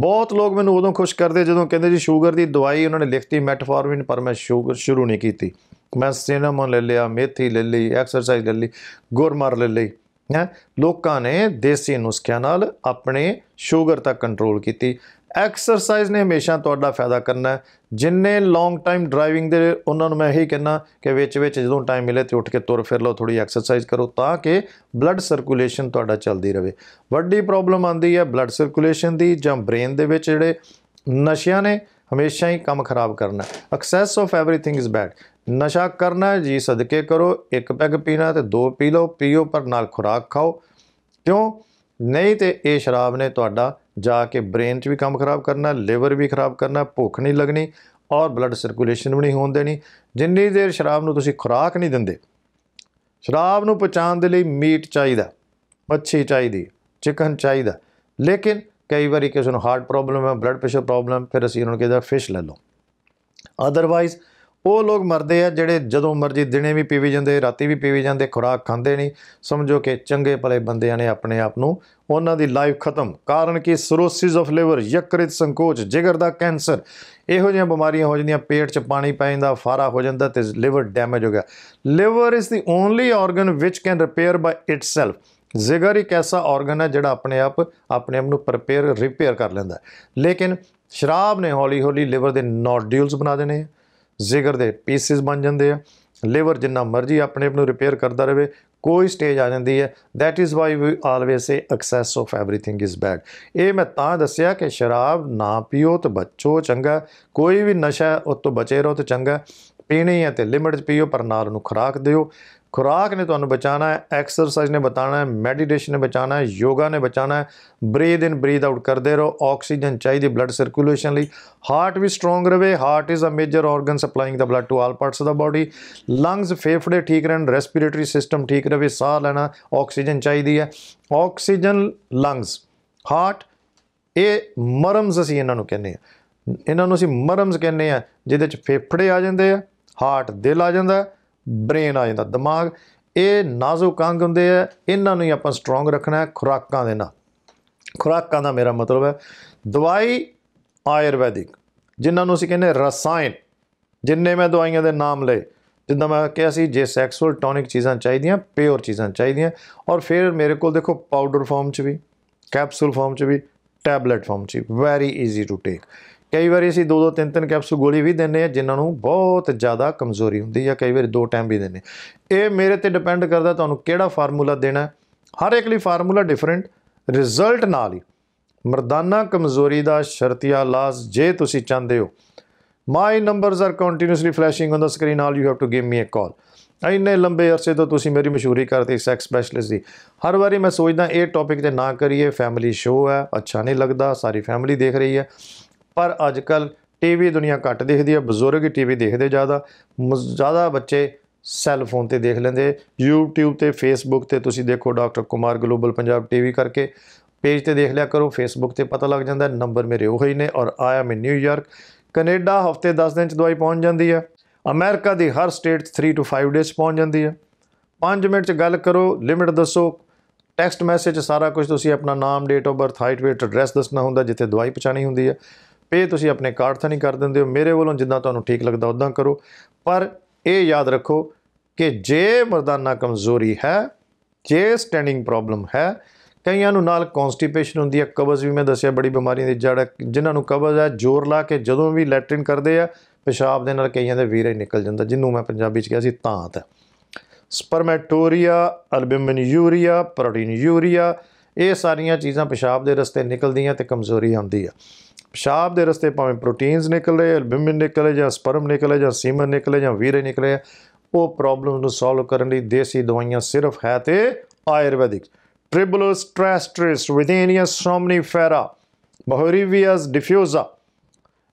ਬਹੁਤ ਲੋਕ ਮੈਨੂੰ ਉਦੋਂ ਖੁਸ਼ ਕਰਦੇ ਜਦੋਂ ਕਹਿੰਦੇ ਜੀ ਸ਼ੂਗਰ ਦੀ ਦਵਾਈ ਉਹਨਾਂ ਨੇ ਲਿਖਤੀ ਮੈਟਫੋਰਮਿਨ ਪਰ ਮੈਂ ਸ਼ੂਗਰ ਸ਼ੁਰੂ ਨਹੀਂ ਕੀਤੀ ਮੈਂ ਸਿਨੇਮਨ ਲੈ ਲਿਆ ਮੇਥੀ ਲੈ ਲਈ ਐਕਸਰਸਾਈਜ਼ ਲੈ ਲਈ ਗੁਰਮਰ ਲੈ ਲਈ ਹੈ ਲੋਕਾਂ ਨੇ ਦੇਸੀ ਨੁਸਖਿਆਂ ਨਾਲ ਆਪਣੇ ਸ਼ੂਗਰ ਤੱਕ ਕੰਟਰੋਲ ਕੀਤੀ ਐਕਸਰਸਾਈਜ਼ ਨੇ ਹਮੇਸ਼ਾ ਤੁਹਾਡਾ ਫਾਇਦਾ ਕਰਨਾ ਜਿੰਨੇ ਲੌਂਗ ਟਾਈਮ ਡਰਾਈਵਿੰਗ ਦੇ ਉਹਨਾਂ ਨੂੰ ਮੈਂ ਇਹੀ ਕਹਿਣਾ ਕਿ ਵਿੱਚ ਵਿੱਚ ਜਦੋਂ ਟਾਈਮ ਮਿਲੇ ਤੇ ਉੱਠ ਕੇ ਤੁਰ ਫਿਰ ਲਓ ਥੋੜੀ ਐਕਸਰਸਾਈਜ਼ ਕਰੋ ਤਾਂ ਕਿ ਬਲੱਡ ਸਰਕੂਲੇਸ਼ਨ ਤੁਹਾਡਾ ਚੱਲਦੀ ਰਹੇ ਵੱਡੀ ਪ੍ਰੋਬਲਮ ਆਂਦੀ ਹੈ ਬਲੱਡ ਸਰਕੂਲੇਸ਼ਨ ਦੀ ਜਾਂ ਬ੍ਰੇਨ ਦੇ ਵਿੱਚ ਜਿਹੜੇ ਨਸ਼ਿਆਂ ਨੇ ਹਮੇਸ਼ਾ ਹੀ ਕੰਮ ਖਰਾਬ ਕਰਨਾ excess of everything is bad ਨਸ਼ਾ ਕਰਨਾ ਜੀ ਸਦਕੇ ਕਰੋ ਇੱਕ ਪੈਗ ਪੀਣਾ ਤੇ ਦੋ ਪੀ ਲਓ ਪੀਓ ਪਰ ਨਾਲ ਖੁਰਾਕ ਖਾਓ ਕਿਉਂ ਨਹੀਂ ਤੇ ਇਹ ਸ਼ਰਾਬ ਨੇ ਤੁਹਾਡਾ ਜਾ ਕੇ ਬ੍ਰੇਨ 'ਚ ਵੀ ਕੰਮ ਖਰਾਬ ਕਰਨਾ ਲਿਵਰ ਵੀ ਖਰਾਬ ਕਰਨਾ ਭੁੱਖ ਨਹੀਂ ਲੱਗਣੀ ਔਰ ਬਲੱਡ ਸਰਕੂਲੇਸ਼ਨ ਵੀ ਨਹੀਂ ਹੋਣ ਦੇਣੀ ਜਿੰਨੀ ਦੇਰ ਸ਼ਰਾਬ ਨੂੰ ਤੁਸੀਂ ਖੁਰਾਕ ਨਹੀਂ ਦਿੰਦੇ ਸ਼ਰਾਬ ਨੂੰ ਪਛਾਣ ਦੇ ਲਈ ਮੀਟ ਚਾਹੀਦਾ ਮੱਛੀ ਚਾਹੀਦੀ ਚਿਕਨ ਚਾਹੀਦਾ ਲੇਕਿਨ ਕਈ ਵਾਰੀ ਕਿਸੇ ਨੂੰ ਹਾਰਟ ਪ੍ਰੋਬਲਮ ਹੈ ਬਲੱਡ ਪ੍ਰੈਸ਼ਰ ਪ੍ਰੋਬਲਮ ਫਿਰ ਅਸੀਂ ਉਹਨਾਂ ਨੂੰ ਕਹਿੰਦਾ ਫਿਸ਼ ਲੈ ਲਓ ਅਦਰਵਾਈਜ਼ ਉਹ ਲੋਕ ਮਰਦੇ ਆ ਜਿਹੜੇ ਜਦੋਂ ਮਰਜ਼ੀ ਦਿਨੇ ਵੀ ਪੀਵੀ ਜਾਂਦੇ ਰਾਤੀ ਵੀ ਪੀਵੀ ਜਾਂਦੇ ਖੁਰਾਕ ਖਾਂਦੇ ਨਹੀਂ ਸਮਝੋ ਕਿ ਚੰਗੇ ਭਲੇ ਬੰਦਿਆਂ ਨੇ ਆਪਣੇ ਆਪ ਨੂੰ ਉਹਨਾਂ ਦੀ ਲਾਈਫ ਖਤਮ ਕਾਰਨ ਕਿ ਸਿਰੋਸਿਸ ਆਫ ਲਿਵਰ ਯਕਰਿਤ ਸੰਕੋਚ ਜਿਗਰ ਦਾ ਕੈਂਸਰ ਇਹੋ ਜਿਹੀਆਂ ਬਿਮਾਰੀਆਂ ਹੋ ਜਾਂਦੀਆਂ ਪੇਟ 'ਚ ਪਾਣੀ ਪੈ ਜਾਂਦਾ ਫਾਰਾ ਹੋ ਜਾਂਦਾ ਤੇ ਲਿਵਰ ਡੈਮੇਜ ਹੋ ਗਿਆ liver is the only organ which can repair by itself ਜ਼ਿਗਰ ਇੱਕ ਐਸਾ ਆਰਗਨ ਹੈ ਜਿਹੜਾ ਆਪਣੇ ਆਪ ਆਪਣੇ ਆਪ ਨੂੰ ਪ੍ਰਪੇਅਰ ਰਿਪੇਅਰ ਕਰ ਲੈਂਦਾ ਲੇਕਿਨ ਸ਼ਰਾਬ ਨੇ ਹੌਲੀ-ਹੌਲੀ ਲਿਵਰ ਦੇ ਨੋਡਿਊਲਸ ਬਣਾ ਦੇਣੇ ਆ ਜ਼ਿਗਰ ਦੇ ਪੀਸਿਸ ਬਣ ਜਾਂਦੇ ਆ ਲਿਵਰ ਜਿੰਨਾ ਮਰਜ਼ੀ ਆਪਣੇ ਆਪ ਨੂੰ ਰਿਪੇਅਰ ਕਰਦਾ ਰਹੇ ਕੋਈ ਸਟੇਜ ਆ ਜਾਂਦੀ ਹੈ that is why we always say excess of everything is bad ਇਹ ਮੈਂ ਤਾਂ ਦੱਸਿਆ ਕਿ ਸ਼ਰਾਬ ਨਾ ਪੀਓ ਤੇ ਬੱਚੋ ਚੰਗਾ ਕੋਈ ਵੀ ਨਸ਼ਾ ਉਸ ਤੋਂ ਬਚੇ ਰਹੋ ਤੇ ਚੰਗਾ ਪੀਣੀ ਹੈ ਤੇ ਲਿਮਿਟ 'ਚ ਪੀਓ ਪਰ ਨਾਲ ਨੂੰ ਖੁਰਾਕ ਦਿਓ ਖੁਰਾਕ ਨੇ ਤੁਹਾਨੂੰ ਬਚਾਣਾ ਹੈ ਐਕਸਰਸਾਈਜ਼ ਨੇ ਬਚਾਣਾ ਹੈ ਮੈਡੀਟੇਸ਼ਨ ਨੇ ਬਚਾਣਾ ਹੈ ਯੋਗਾ ਨੇ ਬਚਾਣਾ ਹੈ ਬਰੀਥ ਇਨ ਬਰੀਥ ਆਊਟ ਕਰਦੇ ਰਹੋ ਆਕਸੀਜਨ ਚਾਹੀਦੀ ਬਲੱਡ ਸਰਕੂਲੇਸ਼ਨ ਲਈ ਹਾਰਟ ਵੀ ਸਟਰੋਂਗ ਰਵੇ heart is a major organ supplying the blood to all parts of the body lungs ਫੇਫੜੇ ਠੀਕ ਰਹਿਣ ਰੈਸਪੀਰੇਟਰੀ ਸਿਸਟਮ ਠੀਕ ਰਵੇ ਸਾਹ ਲੈਣਾ ਆਕਸੀਜਨ ਚਾਹੀਦੀ ਹੈ ਆਕਸੀਜਨ ਲੰਗਸ ਹਾਰਟ ਇਹ ਮਰਮਸ ਅਸੀਂ ਇਹਨਾਂ ਨੂੰ ਕਹਿੰਦੇ ਆ ਇਹਨਾਂ ਨੂੰ ਅਸੀਂ ਮਰਮਸ ਕਹਿੰਦੇ ਆ ਜਿਹਦੇ ਚ ਫੇਫੜੇ ਆ ਜਾਂਦੇ ਆ ਹਾਰਟ ਦਿਲ ਆ ਜਾਂਦਾ ਹੈ ਬ੍ਰੇਨ ਆ ਜਾਂਦਾ ਦਿਮਾਗ ਇਹ ਨਾਜ਼ੁਕ ਅੰਗ ਹੁੰਦੇ ਆ ਇਹਨਾਂ ਨੂੰ ਹੀ ਆਪਾਂ ਸਟਰੋਂਗ ਰੱਖਣਾ ਹੈ ਖੁਰਾਕਾਂ ਦੇ ਨਾਲ ਖੁਰਾਕਾਂ ਦਾ ਮੇਰਾ ਮਤਲਬ ਹੈ ਦਵਾਈ ਆਯੁਰਵੈਦਿਕ ਜਿਨ੍ਹਾਂ ਨੂੰ ਅਸੀਂ ਕਹਿੰਦੇ ਰਸਾਇਣ ਜਿੰਨੇ ਮੈਂ ਦਵਾਈਆਂ ਦੇ ਨਾਮ ਲਏ ਜਿੱਦਾਂ ਮੈਂ ਕਿਹਾ ਸੀ ਜੇ ਸੈਕਸੁਅਲ ਟੌਨਿਕ ਚੀਜ਼ਾਂ ਚਾਹੀਦੀਆਂ ਪਿਓਰ ਚੀਜ਼ਾਂ ਚਾਹੀਦੀਆਂ ਔਰ ਫਿਰ ਮੇਰੇ ਕੋਲ ਦੇਖੋ ਪਾਊਡਰ ਫਾਰਮ 'ਚ ਵੀ ਕੈਪਸੂਲ ਫਾਰਮ 'ਚ ਵੀ ਟੈਬਲੇਟ ਫਾਰਮ 'ਚ ਵੀ ਵੈਰੀ ਈਜ਼ੀ ਟੂ ਟੇਕ ਕਈ ਵਾਰੀ ਅਸੀਂ ਦੋ ਦੋ ਤਿੰਨ ਤਿੰਨ ਕੈਪਸੂਲ ਗੋਲੀ ਵੀ ਦਿੰਨੇ ਆ ਜਿਨ੍ਹਾਂ ਨੂੰ ਬਹੁਤ ਜ਼ਿਆਦਾ ਕਮਜ਼ੋਰੀ ਹੁੰਦੀ ਆ ਕਈ ਵਾਰੀ ਦੋ ਟਾਈਮ ਵੀ ਦਿੰਨੇ ਇਹ ਮੇਰੇ ਤੇ ਡਿਪੈਂਡ ਕਰਦਾ ਤੁਹਾਨੂੰ ਕਿਹੜਾ ਫਾਰਮੂਲਾ ਦੇਣਾ ਹਰ ਇੱਕ ਲਈ ਫਾਰਮੂਲਾ ਡਿਫਰੈਂਟ ਰਿਜ਼ਲਟ ਨਾਲ ਹੀ ਮਰਦਾਨਾ ਕਮਜ਼ੋਰੀ ਦਾ ਸ਼ਰਤੀਆ ਲਾਸ ਜੇ ਤੁਸੀਂ ਚਾਹੁੰਦੇ ਹੋ my numbers are continuously flashing on the screen all you have to give me a call ਇੰਨੇ ਲੰਬੇ ਅਰਸੇ ਤੋਂ ਤੁਸੀਂ ਮੇਰੀ ਮਸ਼ਹੂਰੀ ਕਰਦੇ ਸੈਕਸ ਸਪੈਸ਼ਲਿਸਟ ਦੀ ਹਰ ਵਾਰੀ ਮੈਂ ਸੋਚਦਾ ਇਹ ਟੌਪਿਕ ਤੇ ਨਾ ਕਰੀਏ ਫੈਮਿਲੀ ਸ਼ੋਅ ਹੈ ਅੱਛਾ ਨਹੀਂ ਲੱਗਦਾ ਸਾਰੀ ਫੈਮਿਲੀ ਦੇਖ ਰਹੀ ਹੈ ਪਰ ਅੱਜ ਕੱਲ ਟੀਵੀ ਦੁਨੀਆ ਘੱਟ ਦੇਖਦੀ ਹੈ ਬਜ਼ੁਰਗ ਹੀ ਟੀਵੀ ਦੇਖਦੇ ਜ਼ਿਆਦਾ ਜ਼ਿਆਦਾ ਬੱਚੇ ਸੈੱਲ ਫੋਨ ਤੇ ਦੇਖ ਲੈਂਦੇ YouTube ਤੇ Facebook ਤੇ ਤੁਸੀਂ ਦੇਖੋ doctor Kumar global Punjab TV ਕਰਕੇ ਪੇਜ ਤੇ ਦੇਖ ਲਿਆ ਕਰੋ Facebook ਤੇ ਪਤਾ ਲੱਗ ਜਾਂਦਾ ਨੰਬਰ ਮੇਰੇ ਉਹ ਹੀ ਨੇ ਔਰ ਆਇਆ ਮੈਂ ਨਿਊਯਾਰਕ ਕੈਨੇਡਾ ਹਫਤੇ 10 ਦਿਨ ਚ ਦਵਾਈ ਪਹੁੰਚ ਜਾਂਦੀ ਹੈ ਅਮਰੀਕਾ ਦੀ ਹਰ ਸਟੇਟ 3 ਟੂ 5 ਡੇਸ ਪਹੁੰਚ ਜਾਂਦੀ ਹੈ 5 ਮਿੰਟ ਚ ਗੱਲ ਕਰੋ ਲਿਮਿਟ ਦੱਸੋ ਟੈਕਸਟ ਮੈਸੇਜ ਸਾਰਾ ਕੁਝ ਤੁਸੀਂ ਆਪਣਾ ਨਾਮ date of birth height weight address ਦੱਸਣਾ ਹੁੰਦਾ ਜਿੱਥੇ ਦਵਾਈ ਪਹੁੰਚਾਣੀ ਹੁੰਦੀ ਹੈ ਪੇ ਤੁਸੀਂ ਆਪਣੇ ਕਾਰਡ ਨਹੀਂ ਕਰ ਦਿੰਦੇ ਹੋ ਮੇਰੇ ਵੱਲੋਂ ਜਿੱਦਾਂ ਤੁਹਾਨੂੰ ਠੀਕ ਲੱਗਦਾ ਉਦਾਂ ਕਰੋ ਪਰ ਇਹ ਯਾਦ ਰੱਖੋ ਕਿ ਜੇ ਮਰਦਾਨਾ ਕਮਜ਼ੋਰੀ ਹੈ ਜੇ ਸਟੈਂਡਿੰਗ ਪ੍ਰੋਬਲਮ ਹੈ ਕਈਆਂ ਨੂੰ ਨਾਲ ਕਨਸਟੀਪੇਸ਼ਨ ਹੁੰਦੀ ਹੈ ਕਬਜ਼ ਵੀ ਮੈਂ ਦੱਸਿਆ ਬੜੀ ਬਿਮਾਰੀ ਦੀ ਜੜ ਜਿਨ੍ਹਾਂ ਨੂੰ ਕਬਜ਼ ਹੈ ਜ਼ੋਰ ਲਾ ਕੇ ਜਦੋਂ ਵੀ ਲੈਟਰਨ ਕਰਦੇ ਆ ਪਿਸ਼ਾਬ ਦੇ ਨਾਲ ਕਈਆਂ ਦੇ ਵੀਰੇ ਨਿਕਲ ਜਾਂਦਾ ਜਿੰਨੂੰ ਮੈਂ ਪੰਜਾਬੀ ਚ ਕਿਹਾ ਸੀ ਤਾਂਤ spermatorrhoea albumin urea protein urea ਇਹ ਸਾਰੀਆਂ ਚੀਜ਼ਾਂ ਪਿਸ਼ਾਬ ਦੇ ਰਸਤੇ ਨਿਕਲਦੀਆਂ ਤੇ ਕਮਜ਼ੋਰੀ ਆਉਂਦੀ ਆ ਪਿਸ਼ਾਬ ਦੇ ਰਸਤੇ ਭਾਵੇਂ ਪ੍ਰੋਟੀਨਸ ਨਿਕਲੇ ਐਲਬਮਿਨ ਨਿਕਲੇ ਜਾਂ ਸਪਰਮ ਨਿਕਲੇ ਜਾਂ ਸੀਮਨ ਨਿਕਲੇ ਜਾਂ ਵੀਰੇ ਨਿਕਲੇ ਉਹ ਪ੍ਰੋਬਲਮ ਨੂੰ ਸੋਲਵ ਕਰਨ ਲਈ ਦੇਸੀ ਦਵਾਈਆਂ ਸਿਰਫ ਹੈ ਤੇ ਆਯੁਰਵੈਦਿਕ ਟ੍ਰਿਬਲਸ ਟ੍ਰੈਸਟ੍ਰਿਸ ਵਿਦੇਨੀਆ ਫੇਰਾ ਬਹੋਰੀਵੀਅਸ ਡਿਫਿਊਜ਼ਾ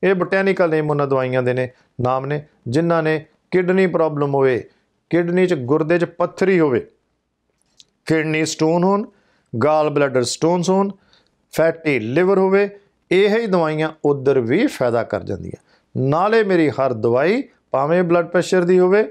ਇਹ ਬੋਟੈਨੀਕਲ ਨੇਮ ਉਹਨਾਂ ਦਵਾਈਆਂ ਦੇ ਨੇ ਨਾਮ ਨੇ ਜਿਨ੍ਹਾਂ ਨੇ ਕਿਡਨੀ ਪ੍ਰੋਬਲਮ ਹੋਵੇ ਕਿਡਨੀ 'ਚ ਗੁਰਦੇ 'ਚ ਪੱਥਰੀ ਹੋਵੇ ਕਿਡਨੀ ਸਟੋਨ ਹੋਣ ਗਾਲ ਬਲੈਡਰ ਸਟੋਨਸ ਹੋਣ ਫੈਟੀ ਲਿਵਰ ਹੋਵੇ ਇਹ ਹੀ ਦਵਾਈਆਂ ਉਧਰ ਵੀ ਫਾਇਦਾ ਕਰ ਜਾਂਦੀਆਂ ਨਾਲੇ ਮੇਰੀ ਹਰ ਦਵਾਈ ਭਾਵੇਂ ਬਲੱਡ ਪ੍ਰੈਸ਼ਰ ਦੀ ਹੋਵੇ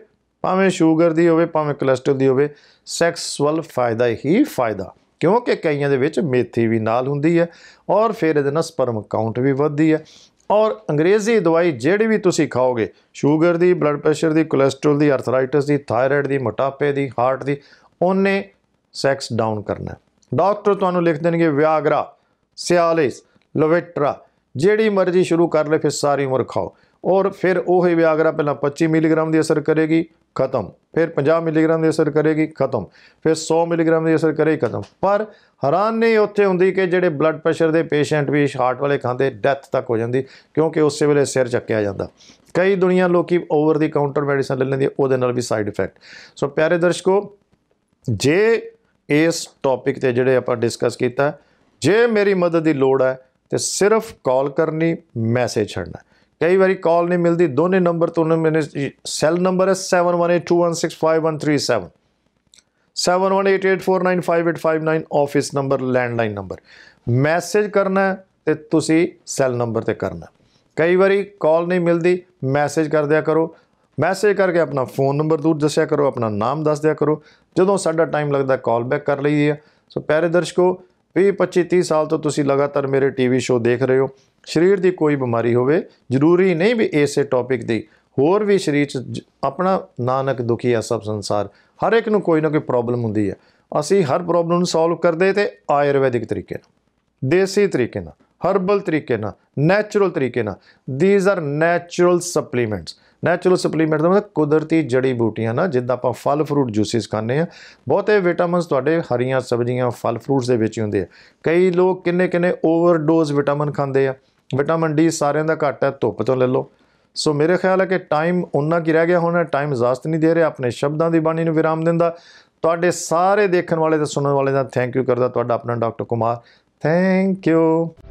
ਭਾਵੇਂ ਸ਼ੂਗਰ ਦੀ ਹੋਵੇ ਭਾਵੇਂ ਕੋਲੇਸਟ੍ਰੋਲ ਦੀ ਹੋਵੇ ਸੈਕਸੁਅਲ ਫਾਇਦਾ ਹੀ ਫਾਇਦਾ ਕਿਉਂਕਿ ਕਈਆਂ ਦੇ ਵਿੱਚ ਮੇਥੀ ਵੀ ਨਾਲ ਹੁੰਦੀ ਹੈ ਔਰ ਫਿਰ ਇਹਦੇ ਨਾਲ ਸਪਰਮ ਕਾਊਂਟ ਵੀ ਵੱਧਦੀ ਹੈ ਔਰ ਅੰਗਰੇਜ਼ੀ ਦਵਾਈ ਜਿਹੜੀ ਵੀ ਤੁਸੀਂ ਖਾਓਗੇ ਸ਼ੂਗਰ ਦੀ ਬਲੱਡ ਪ੍ਰੈਸ਼ਰ ਦੀ ਕੋਲੇਸਟ੍ਰੋਲ ਦੀ ਆਰਥਰਾਈਟਿਸ ਦੀ ਥਾਇਰਾਇਡ ਦੀ ਮੋਟਾਪੇ ਦੀ ਹਾਰਟ ਦੀ ਉਹਨੇ ਸੈਕਸ ਡਾਊਨ ਕਰਨਾ ਡਾਕਟਰ ਤੁਹਾਨੂੰ ਲਿਖ ਦੇਣਗੇ ਵਿਆਗਰਾ ਸਿਆਲਿਸ ਲੋਵੇਟਰਾ ਜਿਹੜੀ ਮਰਜ਼ੀ ਸ਼ੁਰੂ ਕਰ ਲੈ ਫਿਰ ਸਾਰੀ ਉਮਰ ਖਾਓ ਔਰ ਫਿਰ ਉਹ ਹੀ ਵਿਆਗਰਾ ਪਹਿਲਾਂ 25 ਮਿਲੀਗ੍ਰਾਮ ਦੀ ਅਸਰ ਕਰੇਗੀ ਖਤਮ ਫਿਰ 50 ਮਿਲੀਗ੍ਰਾਮ ਦੀ ਅਸਰ ਕਰੇਗੀ ਖਤਮ ਫਿਰ 100 ਮਿਲੀਗ੍ਰਾਮ ਦੀ ਅਸਰ ਕਰੇਗੀ ਖਤਮ ਪਰ ਨਹੀਂ ਉੱਥੇ ਹੁੰਦੀ ਕਿ ਜਿਹੜੇ ਬਲੱਡ ਪ੍ਰੈਸ਼ਰ ਦੇ ਪੇਸ਼ੈਂਟ ਵੀ ਹਾਰਟ ਵਾਲੇ ਖਾਂਦੇ ਡੈਥ ਤੱਕ ਹੋ ਜਾਂਦੀ ਕਿਉਂਕਿ ਉਸੇ ਵੇਲੇ ਸਿਰ ਚੱਕਿਆ ਜਾਂਦਾ ਕਈ ਦੁਨੀਆ ਲੋਕੀ ਓਵਰ ਦੀ ਕਾਊਂਟਰ ਮੈਡੀਸਨ ਲੈ ਲੈਂਦੀ ਉਹਦੇ ਨਾਲ ਵੀ ਸਾਈਡ ਇਫੈਕਟ ਸੋ ਪਿਆਰੇ ਦਰਸ਼ਕੋ ਜੇ ਇਸ ਟੌਪਿਕ ਤੇ ਜਿਹੜੇ ਆਪਾਂ ਡਿਸਕਸ ਕੀਤਾ ਜੇ ਮੇਰੀ ਮਦਦ ਦੀ ਲੋੜ ਹੈ ਤੇ ਸਿਰਫ ਕਾਲ ਕਰਨੀ ਮੈਸੇਜ ਛੱਡਣਾ ਕਈ ਵਾਰੀ ਕਾਲ ਨਹੀਂ ਮਿਲਦੀ ਦੋਨੇ ਨੰਬਰ ਤੋਂ ਮੈਨੇ ਸੈੱਲ ਨੰਬਰ ਹੈ 7182165137 7188495859 office number landline number message ਕਰਨਾ ਤੇ ਤੁਸੀਂ ਸੈੱਲ ਨੰਬਰ ਤੇ ਕਰਨਾ ਕਈ ਵਾਰੀ ਕਾਲ ਨਹੀਂ ਮਿਲਦੀ ਮੈਸੇਜ ਕਰ ਦਿਆ ਕਰੋ ਮੈਸੇਜ ਕਰਕੇ ਆਪਣਾ ਫੋਨ ਨੰਬਰ ਦੂਰ ਦੱਸਿਆ ਕਰੋ ਆਪਣਾ ਨਾਮ ਦੱਸ ਦਿਆ ਕਰੋ ਜਦੋਂ ਸਾਡਾ ਟਾਈਮ ਲੱਗਦਾ ਕਾਲ ਬੈਕ ਕਰ ਲਈਏ ਸੋ ਪਿਆਰੇ ਦਰਸ਼ਕੋ 20 25 30 ਸਾਲ ਤੋਂ ਤੁਸੀਂ ਲਗਾਤਾਰ ਮੇਰੇ ਟੀਵੀ ਸ਼ੋਅ ਦੇਖ ਰਹੇ ਹੋ ਸਰੀਰ ਦੀ ਕੋਈ ਬਿਮਾਰੀ ਹੋਵੇ ਜ਼ਰੂਰੀ ਨਹੀਂ ਵੀ ਇਸੇ ਟੌਪਿਕ ਦੀ ਹੋਰ ਵੀ ਸਰੀਰ 'ਚ ਆਪਣਾ ਨਾਨਕ ਦੁਖੀ ਆ ਸਭ ਸੰਸਾਰ ਹਰ ਇੱਕ ਨੂੰ ਕੋਈ ਨਾ ਕੋਈ ਪ੍ਰੋਬਲਮ ਹੁੰਦੀ ਹੈ ਅਸੀਂ ਹਰ ਪ੍ਰੋਬਲਮ ਨੂੰ ਸੋਲਵ ਕਰਦੇ ਤੇ ਆਯੁਰਵੈਦਿਕ ਤਰੀਕੇ ਨਾਲ ਦੇਸੀ ਤਰੀਕੇ ਨਾਲ ਹਰਬਲ ਤਰੀਕੇ ਨਾਲ ਨੈਚੁਰਲ ਤਰੀਕੇ ਨਾਲ these are natural supplements natural supplement ਦਾ ਮਤਲਬ ਕੁਦਰਤੀ ਜੜੀ ਬੂਟੀਆਂ ਨਾਲ ਜਿੱਦਾਂ ਆਪਾਂ ਫਲ ਫਰੂਟ ਜੂਸਿਸ ਖਾਂਦੇ ਆ ਬਹੁਤੇ ਵਿਟਾਮਿਨਸ ਤੁਹਾਡੇ ਹਰੀਆਂ ਸਬਜ਼ੀਆਂ ਫਲ ਫਰੂਟਸ ਦੇ ਵਿੱਚ ਹੁੰਦੇ ਆ ਕਈ ਲੋਕ ਕਿੰਨੇ ਕਿੰਨੇ ਓਵਰਡੋਜ਼ ਵਿਟਾਮਿਨ ਖਾਂਦੇ ਆ ਵਿਟਾਮਿਨ ਡੀ ਸਾਰਿਆਂ ਦਾ ਘੱਟ ਹੈ ਧੁੱਪ ਤੋਂ ਲੈ ਲਓ ਸੋ ਮੇਰੇ ਖਿਆਲ ਹੈ ਕਿ ਟਾਈਮ ਉਹਨਾਂ ਕੀ ਰਹਿ ਗਿਆ ਹੁਣ ਟਾਈਮ ਇਜਾਜ਼ਤ ਨਹੀਂ ਦੇ ਰਿਹਾ ਆਪਣੇ ਸ਼ਬਦਾਂ ਦੀ ਬਾਣੀ ਨੂੰ ਵਿਰਾਮ ਦਿੰਦਾ ਤੁਹਾਡੇ ਸਾਰੇ ਦੇਖਣ ਵਾਲੇ ਤੇ ਸੁਣਨ ਵਾਲੇ ਦਾ ਥੈਂਕ ਯੂ ਕਰਦਾ ਤੁਹਾਡਾ ਆਪਣਾ ਡਾਕਟਰ ਕੁਮਾਰ ਥੈਂਕ ਯੂ